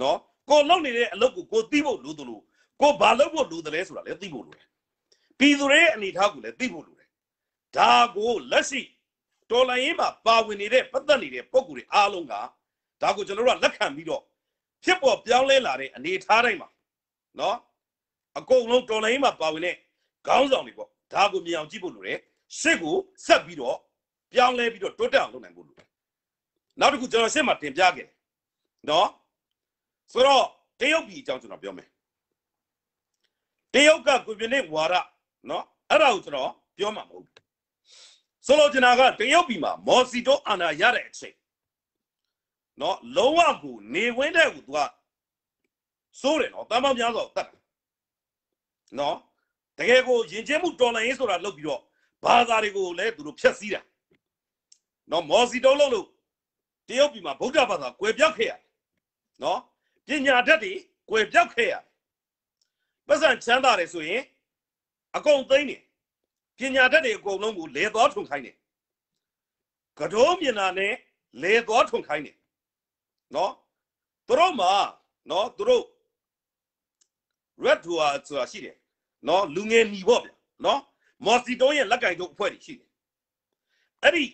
နော်ကိုလုံနေတဲ့အလုပ်ကိုကိုသိဖို့လိုသလိုကိုဘာလုပ်ဖို့လိုသလဲဆိုတာလည်းသိဖို့လိုတယ်ပြည်သူတွေရဲ့အနေအထားကိုလည်းသိဖို့လိုတယ်ဒါကိုလက်ရှိတော်လိုင်းရင်မှာပါဝင်နေတဲ့ပတ်သက်နေတဲ့ပုံကူတွေအားလုံးကဒါကိုကျွန်တော်တို့ကလက်ခံပြီးတော့ဖြစ်ပေါ်ပြောင်းလဲလာတဲ့အနေအထားတိုင်းမှာနော်အကုန်လုံးတော်လိုင်းရင်မှာပါဝင်တဲ့ခေါင်းဆောင်တွေပေါ့ဒါကိုမြင်အောင်ကြည့်ဖို့လိုတယ်ရှစ်ကိုဆက်ပြီးတော့ပြောင်းလဲပြီးတော့တိုးတက်အောင်လုပ်နိုင်ဖို့လိုတယ်နောက်တစ်ခုကျွန်တော်ရှစ်မှာတင်ပြခဲ့နော်ဆိုတော့တရုတ်ပြည်အကြောင်းကျွန်တော်ပြောမယ်တရုတ်ကကွန်မြူနစ်ဝါဒနော်အဲ့ဒါကိုကျွန်တော်ပြောမှာမဟုတ်ဘူးဆိုလိုချင်တာကတရုတ်ပြည်မှာမော်စီတိုအာဏာရတဲ့အချိန်နော်လုံးဝကိုနေဝင်းတဲ့ကိုသူကစိုးတယ်နော်တမ်းပေါင်းများစွာတတ်နော်တကယ်ကိုယဉ်ကျေးမှုတော်လှန်ရေးဆိုတာလုပ်ပြီးတော့ဘာသာတွေကိုလည်းသူတို့ဖျက်ဆီးတာနော်မော်စီတိုလုပ်လို့တရုတ်ပြည်မှာဗုဒ္ဓဘာသာကွယ်ပြောက်ခဲ့ရနော်ပညာတတ်တွေကွယ်ပြောက်ခဲ့ရပတ်စံချမ်းသာတယ်ဆိုရင်အကုန်သိမ့်နေပညာတတ်တွေအကုန်လုံးကိုလေသောထုံခိုင်းနေကတိုးမြင်တာနဲ့လေသောထုံခိုင်းနေနော်သူတို့မှာနော်သူတို့ red tour ဆိုတာရှိတယ်နော်လူငယ်ညီပေါ့ဗျာနော်မော်စီတုံးရဲ့လက်ကင်တုံးအဖွဲ့တွေရှိတယ်အဲ့ဒီ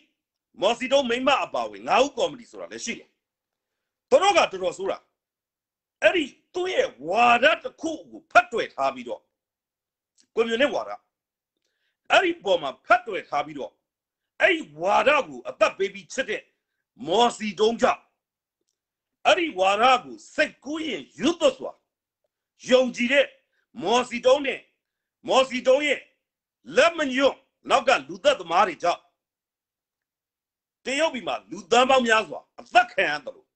မော်စီတုံးမိမအပါဝင်ငါးဦးကော်မတီဆိုတာလည်းရှိတယ်သူတို့ကတော်တော်ဆိုးတာအဲ့ဒီသူ့ရဲ့ဝါဒတစ်ခုကိုဖတ်တွေ့ထားပြီးတော့ကွန်မြူနစ်ဝါဒအဲ့ဒီပေါ်မှာဖတ်တွယ်ထားပြီးတော့အဲ့ဒီဝါဒကိုအသက်ပေးပြီးချစ်တဲ့မော်စီတုံးကြောင့်အဲ့ဒီဝါဒကိုစိတ်ကူးရင်ရွတ်သွစွာယုံကြည်တဲ့မော်စီတုံးနဲ့မော်စီတုံးရဲ့လက်မညွန့်နောက်ကလူသက်သမားတွေကြောင့်တရုတ်ပြည်မှာလူသားပေါင်းများစွာအသက်ခံရတယ်လို့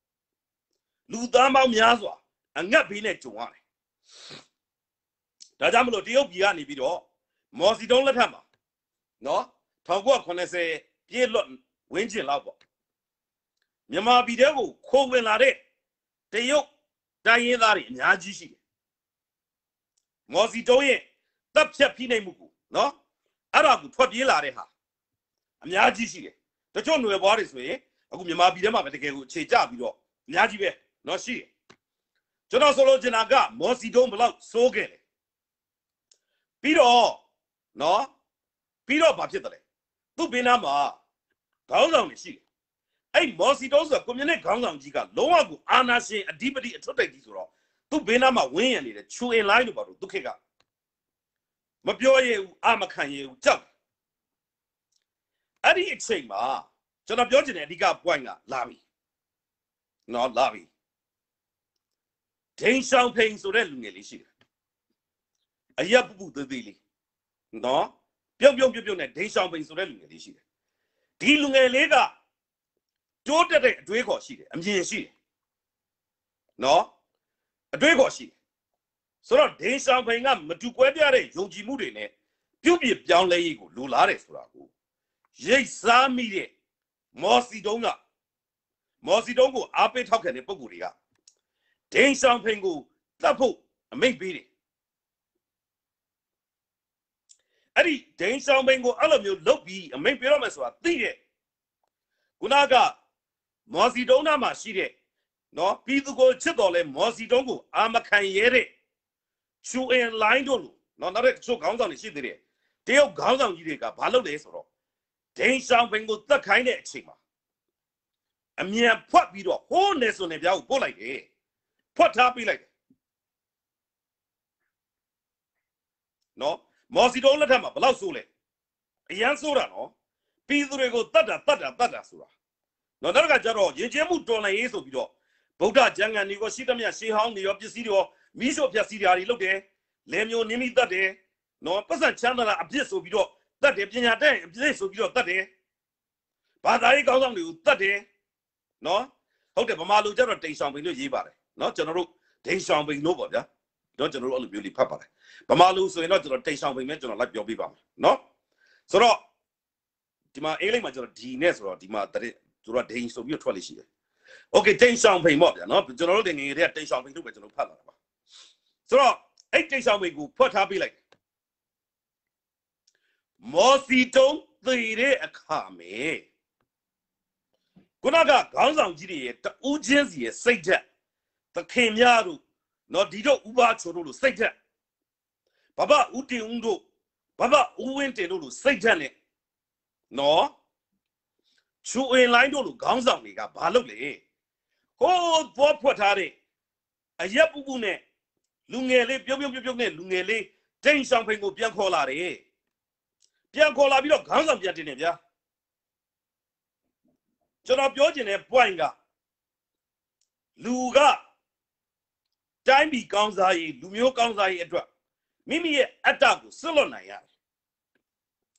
လူသားပေါင်းများစွာအငတ်ဘေးနဲ့ဂျုံရတယ်ဒါကြောင့်မလို့တရုတ်ပြည်ကနေပြီးတော့မော်စီတုံးလက်ထက်မှာနော်1980ပြည့်လွတ်ဝင်းကျင်လောက်ပေါ့မြန်မာပြည်တဲကိုခိုးဝင်လာတဲ့တရုတ်တိုင်းရင်းသားတွေအများကြီးရှိတယ်မော်စီတုံးရဲ့တပ်ဖြတ်ဖိနှိပ်မှုကိုနော်အဲ့ဒါကိုထွက်ပြေးလာတဲ့ဟာအများကြီးရှိတယ်တချို့ຫນွေပွားတွေဆိုရင်အခုမြန်မာပြည်ထဲမှာပဲတကယ်ကိုအခြေကျပြီးတော့အများကြီးပဲเนาะရှိတယ်ကျွန်တော်ဆိုလိုချင်တာကမော်စီတုံးဘလောက်စိုးခဲ့တယ်ပြီးတော့နော်ပြီးတော့ဘာဖြစ်တယ်လဲသူ့ဘေးနားမှာခေါင်းဆောင်တွေရှိတယ်အဲ့မော်စီတိုးဆိုကွန်မြူနစ်ခေါင်းဆောင်ကြီးကလုံးဝကိုအာနာရှင်အဓိပတိအထွတ်တိုက်ကြီးဆိုတော့သူ့ဘေးနားမှာဝင်းရံနေတဲ့ချူအင်လိုင်းလို့ပါတော့သူခေတ်ကမပြောရဘူးအမခံရဘူးကြောက်အဲ့ဒီအချိန်မှာကျွန်တော်ပြောချင်တဲ့အဓိက point ကလာပြီနော်လာပြီဒိန်ဆောင်ဖိန်ဆိုတဲ့လူငယ်လေးရှိတယ်အရက်ပူပူသေးသေးလေးနော်ပြုတ်ပြုတ်ပြုတ်ပြုတ်နဲ့ဒိန်ရှောင်ပိန်ဆိုတဲ့လူငယ်လေးရှိတယ်ဒီလူငယ်လေးကတိုးတက်တဲ့အတွေးခေါ်ရှိတယ်အမြင်ရှိတယ်နော်အတွေးခေါ်ရှိတယ်ဆိုတော့ဒိန်ရှောင်ပိန်ကမတူကွဲပြားတဲ့ယုံကြည်မှုတွေနဲ့ပြုတ်ပြပြောင်းလဲရေးကိုလိုလားတယ်ဆိုတာကိုရိတ်စားမိတဲ့မော်စီတုံးကမော်စီတုံးကိုအားပေးထောက်ခံတဲ့ပုံကိုယ်တွေကဒိန်ရှောင်ဖိန်ကိုတတ်ဖို့အမိန့်ပေးတယ်အဲ့ဒီဒိန်းဆောင်ပိန်ကိုအဲ့လိုမျိုးလုတ်ပြီးအမိန်ပေးတော့မယ်ဆိုတာသိတယ်ခုနကမော်စီတုံးနာမှာရှိတဲ့နော်ပြည်သူကိုချစ်တော်လဲမော်စီတုံးကိုအာမခံရဲတဲ့ချူအင်လိုင်းတို့လို့နော်နောက်တဲ့ချို့ခေါင်းဆောင်တွေရှိသေးတယ်တရုတ်ခေါင်းဆောင်ကြီးတွေကဘာလုပ်လဲဆိုတော့ဒိန်းဆောင်ပိန်ကိုတက်ခိုင်းတဲ့အချိန်မှာအမြန်ဖွက်ပြီးတော့ဟိုးနေဆိုနေပြားကိုပို့လိုက်တယ်ဖွက်ထားပေးလိုက်တယ်နော်မော်စီတုံးလက်ထက်မှာဘလောက်ဆိုးလဲအရန်ဆိုးတာနော်ပြည်သူတွေကိုတတ်တာတတ်တာတတ်တာဆိုတာနော်နောက်တစ်ခါကျတော့ယဉ်ကျေးမှုတော်လှန်ရေးဆိုပြီးတော့ဗုဒ္ဓကျမ်းဂန်တွေကိုရှိသမျှရှေးဟောင်းတွေရောပစ္စည်းတွေရောမိရှုဖြက်စီးတာတွေလုပ်တယ်လဲမျိုးနင်းမိတတ်တယ်နော်ပတ်စံချမ်းသာတာအပြစ်ဆိုပြီးတော့တတ်တယ်ပညာတတ်ရင်အပြစ်ဆိုပြီးတော့တတ်တယ်ဘာသာရေးကောင်းဆောင်တွေကိုတတ်တယ်နော်ဟုတ်တယ်ဗမာလူကျတော့တိမ်ဆောင်ပိန်လို့ရေးပါတယ်နော်ကျွန်တော်တို့ဒိမ်ဆောင်ပိန်လို့ပေါ့ဗျာတော့ကျွန်တော်တို့အဲ့လိုမျိုးလေးဖတ်ပါတယ်ဗမာလူဆိုရင်တော့ကျွန်တော်တိမ်ဆောင်ပိန်မဲ့ကျွန်တော်လိုက်ပြောပြပါမယ်နော်ဆိုတော့ဒီမှာအင်္ဂလိပ်မှာကျွန်တော်ဒီနဲ့ဆိုတော့ဒီမှာတရသူတို့ကဒိန်ဆိုပြီးထွက်လေရှိတယ်โอเคတိမ်ဆောင်ပိန်ပေါ့ဗျာနော်ကျွန်တော်တို့တင်ငယ်တွေကတိမ်ဆောင်ပိန်တို့ပဲကျွန်တော်ဖတ်လာတာပါဆိုတော့အဲ့တိမ်ဆောင်ပိန်ကိုဖွက်ထားပြလိုက်မော်စီတုံးသေတဲ့အခါမေခုနကခေါင်းဆောင်ကြီးတွေရဲ့တူးချင်းစီရဲ့စိတ်ဓာတ်သခင်များတို့နော်ဒီတော့ဥပါချိုတို့လို့စိတ်ဓာတ်ဘဘဦးတင်ဦးတို့ဘဘဦးဝင်းတင်တို့လိုစိတ်ဓာတ်နဲ့နော်ချူအင်လိုင်းတို့လိုခေါင်းဆောင်တွေကဘာလုပ်လဲဟိုးပေါ်ဖွက်ထားတဲ့အရက်ပူပူနဲ့လူငယ်လေးပြုံးပြုံးပြုံးပြုံးနဲ့လူငယ်လေးဒိန်ဆောင်ဖိန်ကိုပြန်ခေါ်လာတယ်ပြန်ခေါ်လာပြီးတော့ခေါင်းဆောင်ပြန်တင်တယ်ဗျာကျွန်တော်ပြောချင်တဲ့ point ကလူကတိုင်းပြည်ကောင်းစားရေးလူမျိုးကောင်းစားရေးအတွက်မိမိရဲ့အတ္တကိုစွန့်လွတ်နိုင်ရတယ်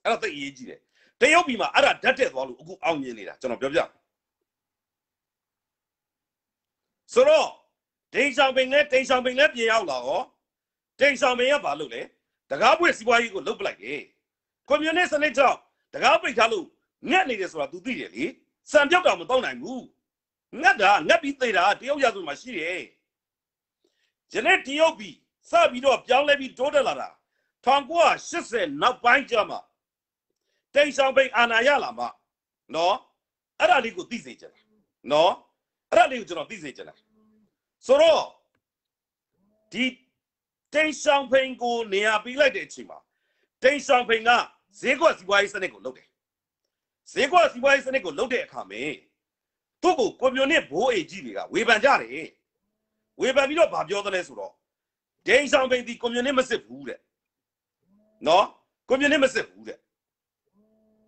အဲ့ဒါသိအရေးကြီးတယ်တရုတ်ပြည်မှာအဲ့ဒါဓာတ်တက်သွားလို့အခုအောင်မြင်နေတာကျွန်တော်ပြောပြဆိုတော့ဒိန်ဆောင်ပင်နဲ့ဒိန်ဆောင်ပင်လည်းပြင်ရောက်လာဟောဒိန်ဆောင်ပင်ကဘာလုပ်လဲတကားပွင့်စီးပွားရေးကိုလုတ်ပလိုက်တယ်ကွန်မြူနစ်စနစ်ကြောင့်တကားပိတ်ထားလို့ငက်နေတယ်ဆိုတာ तू သိတယ်လေစံပြောက်တာမတော့နိုင်ဘူးငက်တာငက်ပြီးသေးတာတရုတ်ရဆိုမှရှိတယ်ယနေ့တရုတ်ပြည်စပြီးတော့ပြောင်းလဲပြီးတိုးတက်လာတာ1980နောက်ပိုင်းကျမှတိမ်ဆောင်ပိန်အာဏာရလာမှနော်အဲ့ဒါလေးကိုသိစေချင်တာနော်အဲ့ဒါလေးကိုကျွန်တော်သိစေချင်တာဆိုတော့ဒီတိမ်ဆောင်ပိန်ကိုနေရာပြီးလိုက်တဲ့အချိန်မှာတိမ်ဆောင်ပိန်ကဈေးကွက်စီးပွားရေးစနစ်ကိုလုပ်တယ်ဈေးကွက်စီးပွားရေးစနစ်ကိုလုပ်တဲ့အခါမှာသူ့ကိုကွန်မြူနစ်ဘိုးအေကြီးတွေကဝေဖန်ကြတယ်ဝေဖန်ပြီးတော့ဗာပြောသလဲဆိုတော့ဒိန်ဆောင်ပိန်ဒီကွန်မြူနစ်မစစ်ဘူးတဲ့နော်ကွန်မြူနစ်မစစ်ဘူးတဲ့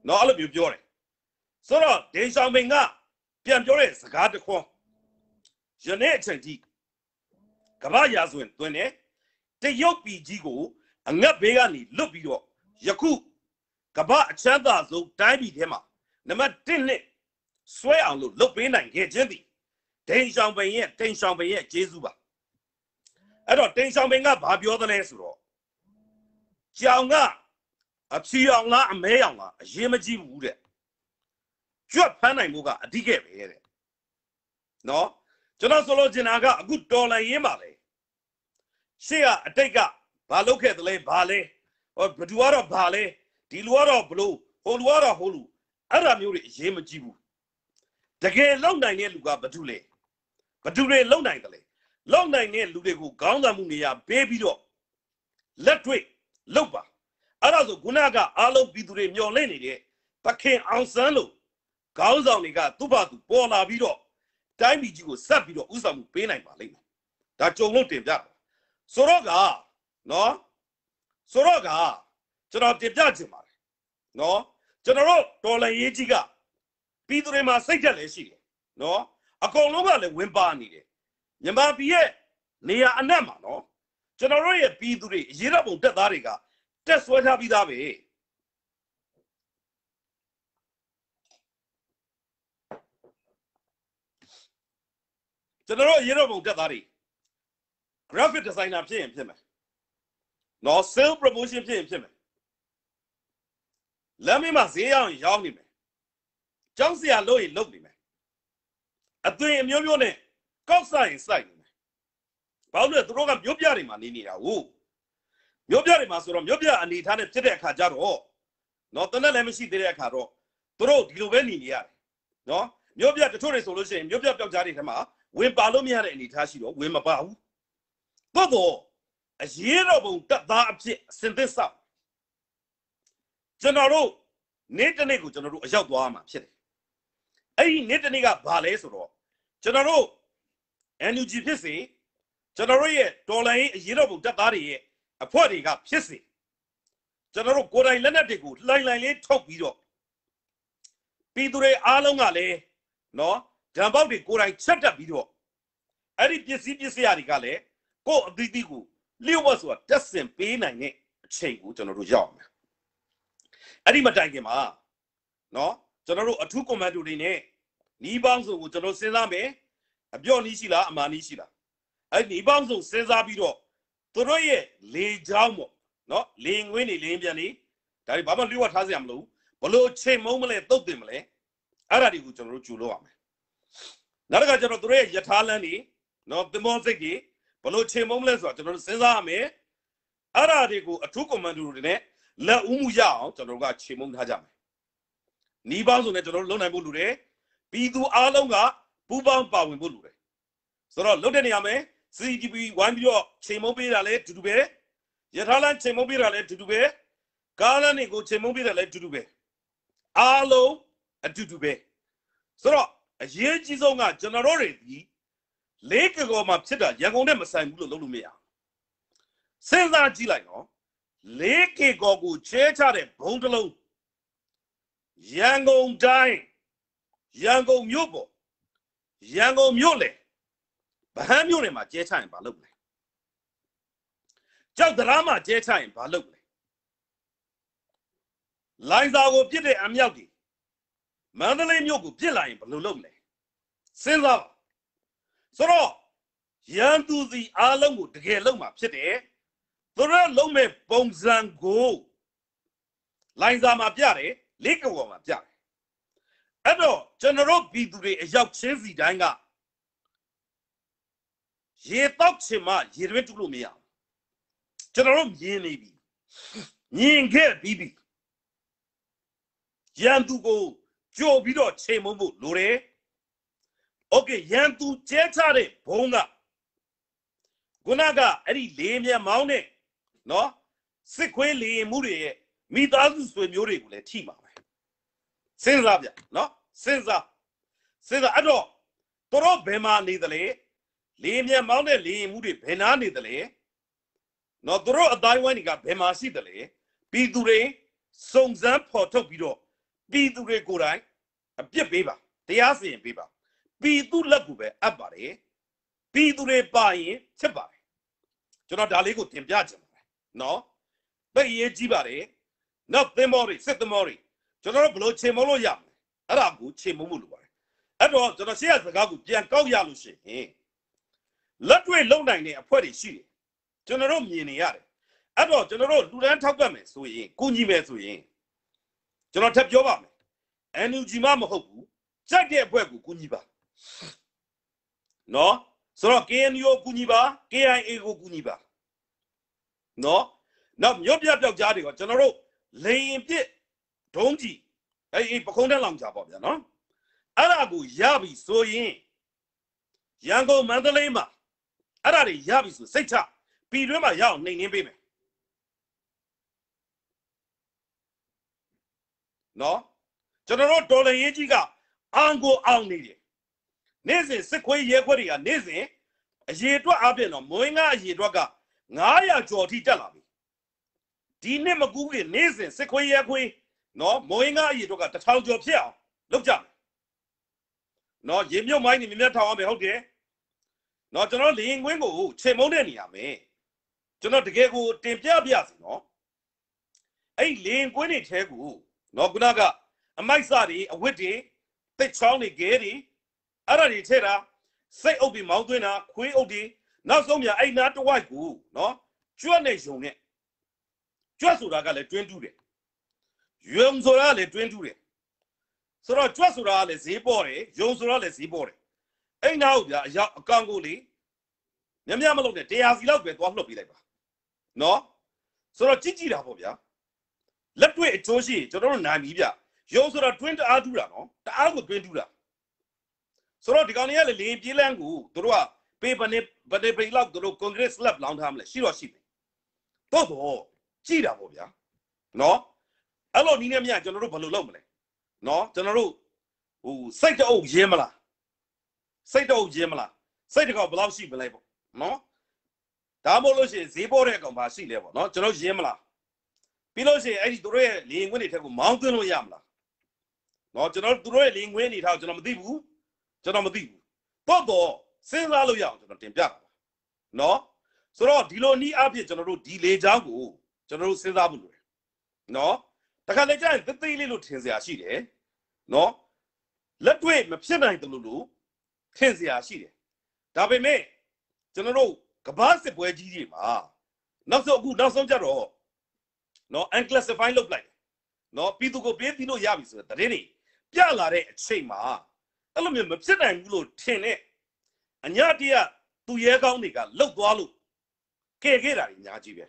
နော်အဲ့လိုမျိုးပြောတယ်ဆိုတော့ဒိန်ဆောင်ပိန်ကပြန်ပြောတဲ့စကားတစ်ခွန်းယနေ့အချိန်ထိကမ္ဘာရာဇဝင်တွင်တယ်တရုတ်ပြည်ကြီးကိုအငတ်ဘေးကနေလွတ်ပြီးတော့ယခုကမ္ဘာအချမ်းသာဆုံးတိုင်းပြည်ထဲမှာနံပါတ်1နဲ့ဆွဲအောင်လို့လုပ်ပေးနိုင်ခဲ့ခြင်းသည်ဒိန်ဆောင်ပိန်ရဲ့ဒိန်ဆောင်ပိန်ရဲ့ကျေးဇူးပါအဲ့တော့တိန်ဆောင်ပင်ကဘာပြောသလဲဆိုတော့ကြောင်ကအဖြီအောင်လားအမဲအောင်လားအရေးမကြီးဘူးတဲ့ကြွက်ဖမ်းနိုင်မှုကအဓိကပဲတဲ့နော်ကျွန်တော်ဆိုလိုချင်တာကအခုတော်လိုင်းရင်းပါလေရှေ့ကအတိတ်ကဘာလုပ်ခဲ့သလဲဘာလဲဟောဘသူကတော့ဘာလဲဒီလူကတော့ဘလို့ဟိုလူကတော့ဟိုလူအဲ့ဒါမျိုးတွေအရေးမကြီးဘူးတကယ်လုံနိုင်တဲ့လူကဘသူလဲဘသူတွေလုံနိုင်တယ်လဲလောက်နိုင်တဲ့လူတွေကိုခေါင်းဆောင်မှုနေရာပေးပြီးတော့လက်တွေ့လုပ်ပါအဲ့ဒါဆိုခုနကအားလုံးပြည်သူတွေမျှော်လင့်နေတဲ့သခင်အောင်စန်းလို့ခေါင်းဆောင်တွေကသူ့ဘာသူပေါ်လာပြီးတော့တိုင်းပြည်ကြီးကိုဆက်ပြီးတော့ဥဆောင်မှုပေးနိုင်ပါလိမ့်မယ်ဒါကြုံလို့တင်ပြပါဆိုတော့ကနော်ဆိုတော့ကကျွန်တော်တင်ပြခြင်းပါတယ်နော်ကျွန်တော်တို့တော်လန်ရေးကြီးကပြည်သူတွေမှာစိတ်ချက်လည်းရှိတယ်နော်အကုန်လုံးကလည်းဝင်ပါနေတယ်မြန်မာပြည်ရဲ့နေရာအနှံ့မှာနော်ကျွန်တော်တို့ရဲ့ပြည်သူတွေအရေးတော်ပုံတက်သားတွေကတက်ဆွဲထားပြီးသားပဲကျွန်တော်တို့အရေးတော်ပုံတက်သားတွေ graphic designer ဖြစ်ရင်ဖြစ်မယ်နော် sales promotion ဖြစ်ရင်ဖြစ်မယ်လမ်းမမှာဈေးရောင်းရင်ရောင်းနေမယ်ကျောင်းဆရာလုပ်ရင်လုပ်နေမယ်အသွင်အမျိုးမျိုးနဲ့ကောက်ဆိုင်ဆိုင်ဘာလို့လဲသူတို့ကမြို့ပြတွေမှာနေနေတာကိုမြို့ပြတွေမှာဆိုတော့မြို့ပြအနေထားနဲ့ဖြစ်တဲ့အခါကျတော့နော်တနက်လည်းမရှိသေးတဲ့အခါတော့သူတို့ဒီလိုပဲနေနေရတယ်နော်မြို့ပြတချို့တွေဆိုလို့ရှိရင်မြို့ပြပျောက်ကြားတွေထဲမှာဝင်ပါလို့မရတဲ့အနေထားရှိတော့ဝင်မပါဘူးတော်တော်အရေးတော်ပုံတက်သားအဖြစ်အစင်သစ်ဆောက်ကျွန်တော်တို့နေ့တစ်နေ့ကိုကျွန်တော်တို့အရောက်သွားမှာဖြစ်တယ်အဲ့ဒီနေ့တစ်နေ့ကဘာလဲဆိုတော့ကျွန်တော်တို့ NUG ဖြစ်စေကျွန်တော်တို့ရဲ့ဒေါ်လာရင်းအရေးတော်ပုံတက်သားတွေရဲ့အဖွဲ့တွေကဖြစ်စေကျွန်တော်တို့ကိုယ်တိုင်လက်နက်တွေကိုလိုင်လိုင်လေးထုတ်ပြီးတော့ပြည်သူတွေအားလုံးကလည်းနော်ဓာတ်ပေါက်တွေကိုယ်တိုင်ချက်တက်ပြီးတော့အဲ့ဒီပစ္စည်းပစ္စည်းတွေကလည်းကိုယ့်အသီးသီးကိုလျှော့ဝတ်ဆိုတာတက်စင်ပေးနိုင်တဲ့အချိန်ကိုကျွန်တော်တို့ရောက်မယ်အဲ့ဒီမတိုင်ခင်မှာနော်ကျွန်တော်တို့အထူးကွန်မန်ဒိုတွေနဲ့ဤပေါင်းစုံကိုကျွန်တော်စဉ်းစားမယ်အပြော့နည်းရှိလားအမှန်နည်းရှိလားအဲ့ဒီပေါင်းစုံစဉ်းစားပြီးတော့သူတို့ရဲ့လေချောင်းပေါ့နော်လေငွေးနေလင်းပြန်နေဒါတွေဘာမှလျှော့ထားစရာမလိုဘူးဘလို့ချိန်မုံမလဲတုတ်တင်မလဲအဲ့ဒါတွေကိုကျွန်တော်တို့ကြိုလို့ရမယ်နောက်တစ်ခါကျွန်တော်တို့ရဲ့ယထာလန်းနေနော်သင်္ဘောစိတ်ကြီးဘလို့ချိန်မုံမလဲဆိုတာကျွန်တော်တို့စဉ်းစားရမယ်အဲ့ဒါတွေကိုအထူးကွန်မန်ဒိုတွေနဲ့လက်ဦးမှုရအောင်ကျွန်တော်တို့ကချိန်မုံထားကြမယ်နီးပေါင်းဆိုလည်းကျွန်တော်တို့လုံနိုင်ဖို့လိုတယ်ပြီးသူအားလုံးကပူးပေါင်းပါဝင်ဖို့လိုတယ်ဆိုတော့လုတ်တဲ့နေရာမှာ CCTV ဝိုင်းပြီးတော့ချိန်မုံပေးတာလည်းတူတူပဲရထားလမ်းချိန်မုံပေးတာလည်းတူတူပဲကားလမ်းတွေကိုချိန်မုံပေးတာလည်းတူတူပဲအားလုံးအတူတူပဲဆိုတော့အရေးကြီးဆုံးကကျွန်တော်တို့တွေဒီလေးကောမှာဖြစ်တာရန်ကုန်နဲ့မဆိုင်ဘူးလို့လုပ်လို့မရအောင်စဉ်းစားကြည့်လိုက်နော်လေးကောကိုချဲချတဲ့ဘုံတစ်လုံးရန်ကုန်တိုင်းရန်ကုန်မြို့ပေါ်ရန်ကုန်မြို့လေဗဟန်းမြို့နယ်မှာကျဲချရင်ဘာလုပ်လဲကြောက်တရားမှာကျဲချရင်ဘာလုပ်လဲလိုင်းစာကိုပြစ်တဲ့အမြောက်ကြီးမန္တလေးမြို့ကိုပြစ်လိုက်ရင်ဘယ်လိုလုပ်လဲစဉ်းစားပါဆိုတော့ရန်သူစီအားလုံးကိုတကယ်လုံးမှာဖြစ်တယ်သူတို့လုံးမဲ့ပုံစံကိုလိုင်းစာမှာပြတယ်လေးကောင်မှာပြတယ်အဲ့တော့ကျွန်တော်ပြည်သူတွေအရောက်ချင်းစီတိုင်းကရေတောက်ချင်မှရေတွေတူလို့မရဘူးကျွန်တော်မြင်နေပြီမြင်ခဲ့ပြီးပြီရန်သူကိုကြော်ပြီးတော့ချိန်မုံဖို့လိုတယ်โอเคရန်သူကျဲချတဲ့ဘုံကခုနကအဲ့ဒီလေးမျက်မှောင်းနဲ့နော်စစ်ခွေးလေရင်မှုတွေရဲ့မိသားစုဆွေမျိုးတွေကိုလည်းထိမှာပဲစဉ်းစားပြနော်စဉ်းစားစဉ်းစားအဲ့တော့သူတို့ဘယ်မှာနေသလဲလေမြန်မောင်းတဲ့လေရင်မှုတွေဘယ်နာနေသလဲနော်သူတို့အတိုင်းဝိုင်းတွေကဘယ်မှာရှိသလဲပြည်သူတွေစုံစမ်းဖော်ထုတ်ပြီးတော့ပြည်သူတွေကိုယ်တိုင်အပြစ်ပေးပါတရားစီရင်ပေးပါပြည်သူလက်ကိုပဲအပ်ပါတယ်ပြည်သူတွေပါရင်ချက်ပါတယ်ကျွန်တော်ဒါလေးကိုတင်ပြချင်ပါတယ်နော်သိရေးကြည့်ပါတယ်နောက်သင်္ဘောတွေစစ်သင်္ဘောတွေကျွန်တော်တို့ဘယ်လိုချိန်မလို့ရမအဲ့ဒါကိုချိန်မမှုလိုပါတယ်အဲ့တော့ကျွန်တော်ရှေ့ရစကားကိုပြန်ကောက်ရလို့ရှိရင်လက်တွေ့လုံနိုင်တဲ့အဖွဲ့တွေရှိတယ်ကျွန်တော်တို့မြင်နေရတယ်အဲ့တော့ကျွန်တော်တို့လူတန်းထောက်ပတ်မယ်ဆိုရင်ကုညီမယ်ဆိုရင်ကျွန်တော်ထပ်ပြောပါမယ် NUG မှမဟုတ်ဘူးကြိုက်တဲ့အဖွဲ့ကိုကုညီပါနော်ဆိုတော့ KNU ကိုကူညီပါ KIA ကိုကူညီပါနော်နောက်မြို့ပြပျောက်ကြားတွေကကျွန်တော်တို့လိန်ပစ်ဒုံးကြီးအဲ့အေးပခုံးတက်လောင်ချာပေါ့ဗျာနော်အဲ့ဒါကိုရပြီဆိုရင်ရန်ကုန်မန္တလေးမှာအဲ့ဒါတွေရပြီဆိုစိတ်ချပြည်တွင်းမှာရအောင်နှိမ်နှင်းပေးမယ်နော်ကျွန်တော်တို့ဒေါ်လာရေးကြီးကအန်ကိုအောင်နေတယ်နေ့စဉ်စစ်ခွေးရဲခွက်တွေကနေ့စဉ်အရေအတွက်အပြင်တော့မွေးငါအရေအတွက်က900ကျော်ထိတက်လာပြီဒီနှစ်မကူးခင်နေ့စဉ်စစ်ခွေးရဲခွေးနော်မိုးရင်းကအရေအတွက်ကတထောင်ကျော်ဖြစ်အောင်လုပ်ကြမယ်နော်ရေမြုပ်မိုင်းနေမြမြထောင်အောင်ပဲဟုတ်တယ်နော်ကျွန်တော်လေရင်ကွင်းကိုချိန်မုံတဲ့နေရာမယ်ကျွန်တော်တကယ်ကိုတင်ပြပြစီနော်အဲ့လေရင်ကွင်းတွေထဲကိုနော်ခုနကအမိုက်စတွေအဝတ်တွေတစ်ချောင်းတွေဂဲတွေအဲ့ဒါတွေထဲတာစိတ်အုပ်ပြီးမောင်းသွင်းတာခွေးအုပ်တွေနောက်ဆုံးမြအဲ့နာတဝိုက်ကိုနော်ကျွတ်နေရုံနဲ့ကျွတ်ဆိုတာကလည်းတွင်းတူးတယ်ယုံဆိုတာလည်းတွင်းထူတယ်ဆိုတော့ကြွက်ဆိုတာလည်းဈေးပေါ်တယ်ယုံဆိုတာလည်းဈေးပေါ်တယ်အဲ့နောက်ဗျာအရောက်အကောင်ကိုလေမြမြမလုပ်နဲ့တရားစီလောက်ပဲသွားလှုပ်ပေးလိုက်ပါနော်ဆိုတော့ကြည့်ကြည့်တာပေါ့ဗျာလက်တွေ့အကျိုးရှိကျွန်တော်တို့နာနီးဗျယုံဆိုတာတွင်းတအားထူတာနော်တအားကိုတွင်းထူတာဆိုတော့ဒီကောင်တွေကလေလေပြေးလန်းကိုတို့ကပေပနေပနေပေလောက်တို့ကွန်ကရစ်စလပ်လောင်းထားမလဲရှိတော့ရှိတယ်တော့တော့ကြည့်တာပေါ့ဗျာနော်အဲ့လိုနီးနေမြကျွန်တော်တို့ဘယ်လိုလုပ်မလဲနော်ကျွန်တော်တို့ဟိုစိတ်တအုပ်ရင်းမလားစိတ်တအုပ်ရင်းမလားစိတ်တကောင်ဘယ်လောက်ရှိမလဲပေါ့နော်ဒါမှမဟုတ်လို့ရှိရင်ဈေးပေါ်တဲ့အကောင်ဘာရှိလဲပေါ့နော်ကျွန်တော်ရင်းမလားပြီးလို့ရှိရင်အဲ့ဒီတို့ရဲ့လေရင်ခွင်းတွေထက်ကိုမောင်းသွင်းလို့ရမလားနော်ကျွန်တော်တို့ရဲ့လေရင်ခွင်းအနေထားကျွန်တော်မသိဘူးကျွန်တော်မသိဘူးတော့တော့စဉ်းစားလို့ရအောင်ကျွန်တော်တင်ပြပါနော်ဆိုတော့ဒီလိုနီးအဖြစ်ကျွန်တော်တို့ဒီလေချောင်းကိုကျွန်တော်တို့စဉ်းစားဖို့လိုတယ်နော်တခါလေကျရင်သေးသေးလေးလို့ထင်စရာရှိတယ်နော်လက်တွေ့မဖြစ်နိုင်တယ်လို့လို့ထင်စရာရှိတယ်ဒါပေမဲ့ကျွန်တော်တို့ကဘာစစ်ပွဲကြီးတွေမှာနောက်ဆုံးအခုနောက်ဆုံးကြတော့နော် unclassify လုပ်လိုက်နော်ပြည်သူကိုပေးသီးလို့ရပြီဆိုတဲ့တရင်တွေပြလာတဲ့အချိန်မှာအဲ့လိုမျိုးမဖြစ်နိုင်ဘူးလို့ထင်တဲ့အညတရသူရဲကောင်းတွေကလှုပ်သွားလို့ကဲခဲ့တာညာကြီးပဲ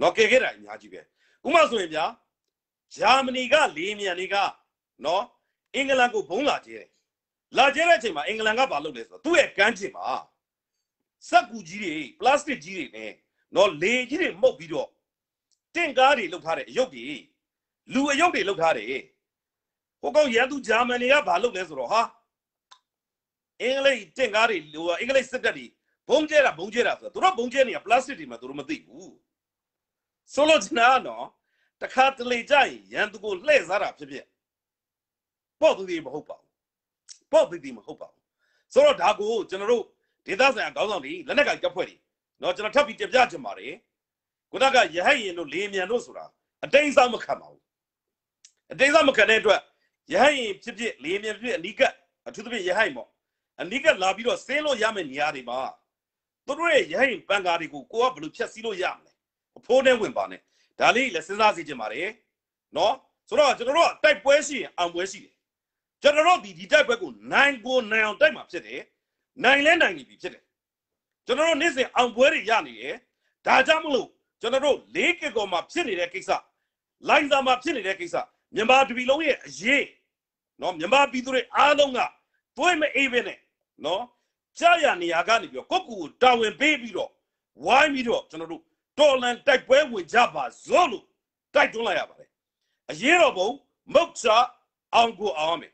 နော်ကဲခဲ့တာညာကြီးပဲဥမာဆိုရင်ဗျာဂျာမနီကလေးမြန်လေးကနော်အင်္ဂလန်ကိုဘုံလာကျဲတယ်လာကျဲတဲ့အချိန်မှာအင်္ဂလန်ကဘာလုပ်လဲဆိုတော့သူ့ရဲ့ကမ်းခြေမှာစက်ကူကြီးတွေပလတ်စတစ်ကြီးတွေနဲ့နော်လေကြီးတွေမှုတ်ပြီးတော့တင့်ကားတွေလုပ်ထားတဲ့အယုတ်တွေလူအယုတ်တွေလုပ်ထားတယ်ဟိုကောင်ရန်သူဂျာမန်တွေကဘာလုပ်လဲဆိုတော့ဟာအင်္ဂလိပ်တင့်ကားတွေဟိုအင်္ဂလိပ်စစ်တပ်တွေဘုံကျဲတာဘုံကျဲတာဆိုတော့သူတို့ဘုံကျဲနေတာပလတ်စတစ်တွေမှာသူတို့မသိဘူးဆိုလို့ချင်တာနော်တခါတလေကြရင်ရန်သူကိုလှည့်စားတာဖြစ်ဖြစ်ပေါ့သူဒီမဟုတ်ပါဘူးပေါ့သူဒီမဟုတ်ပါဘူးဆိုတော့ဒါကိုကျွန်တော်တို့ဒေသဆိုင်ရာခေါင်းဆောင်တွေလက်နက်ကကြက်ဖွဲ့တွေနော်ကျွန်တော်ထပ်ပြီးကြပြချင်ပါတယ်ခုနကရဟတ်ရင်တို့လေမြန်တို့ဆိုတာအတိတ်စားမခံပါဘူးအတိတ်စားမခံတဲ့အတွက်ရဟတ်ရင်ဖြစ်ဖြစ်လေမြန်ဖြစ်ဖြစ်အနိကအထူးသဖြင့်ရဟတ်ပေါ့အနိကလာပြီးတော့ဆင်းလို့ရမယ့်နေရာတွေမှာသူတို့ရဲ့ရဟတ်ရင်ပန်ကားတွေကိုကိုကဘယ်လိုဖြတ်စည်းလို့ရမလဲအဖိုးနဲ့ဝင်ပါနဲ့ဒါလေးလည်းစဉ်းစားစေချင်ပါတယ်နော်ဆိုတော့ကျွန်တော်တို့တိုက်ပွဲရှိရင်အောင်ပွဲရှိတယ်ကျွန်တော်တို့ဒီဒီတိုက်ပွဲကိုနိုင်ကိုနိုင်အောင်တိုက်မှာဖြစ်တယ်နိုင်လဲနိုင်နေပြီဖြစ်တယ်ကျွန်တော်တို့နေ့စဉ်အောင်ပွဲတွေရနေတယ်ဒါကြောင့်မလို့ကျွန်တော်တို့လေးကကောမှာဖြစ်နေတဲ့ကိစ္စလိုင်းစာမှာဖြစ်နေတဲ့ကိစ္စမြန်မာတပြည်လုံးရဲ့အရေးနော်မြန်မာပြည်သူတွေအားလုံးကတွေးမအေးပဲနဲ့နော်ကြာရနေရာကနေပြီးတော့ကိုယ့်ကိုယ်တာဝန်ပေးပြီးတော့ဝိုင်းပြီးတော့ကျွန်တော်တို့တော်လန်တိုက်ပွဲဝင်ကြပါစို့လို့တိုက်တွန်းလိုက်ရပါတယ်အရေးတော်ပုံမုတ်စာအောင်ကိုအောင်မယ်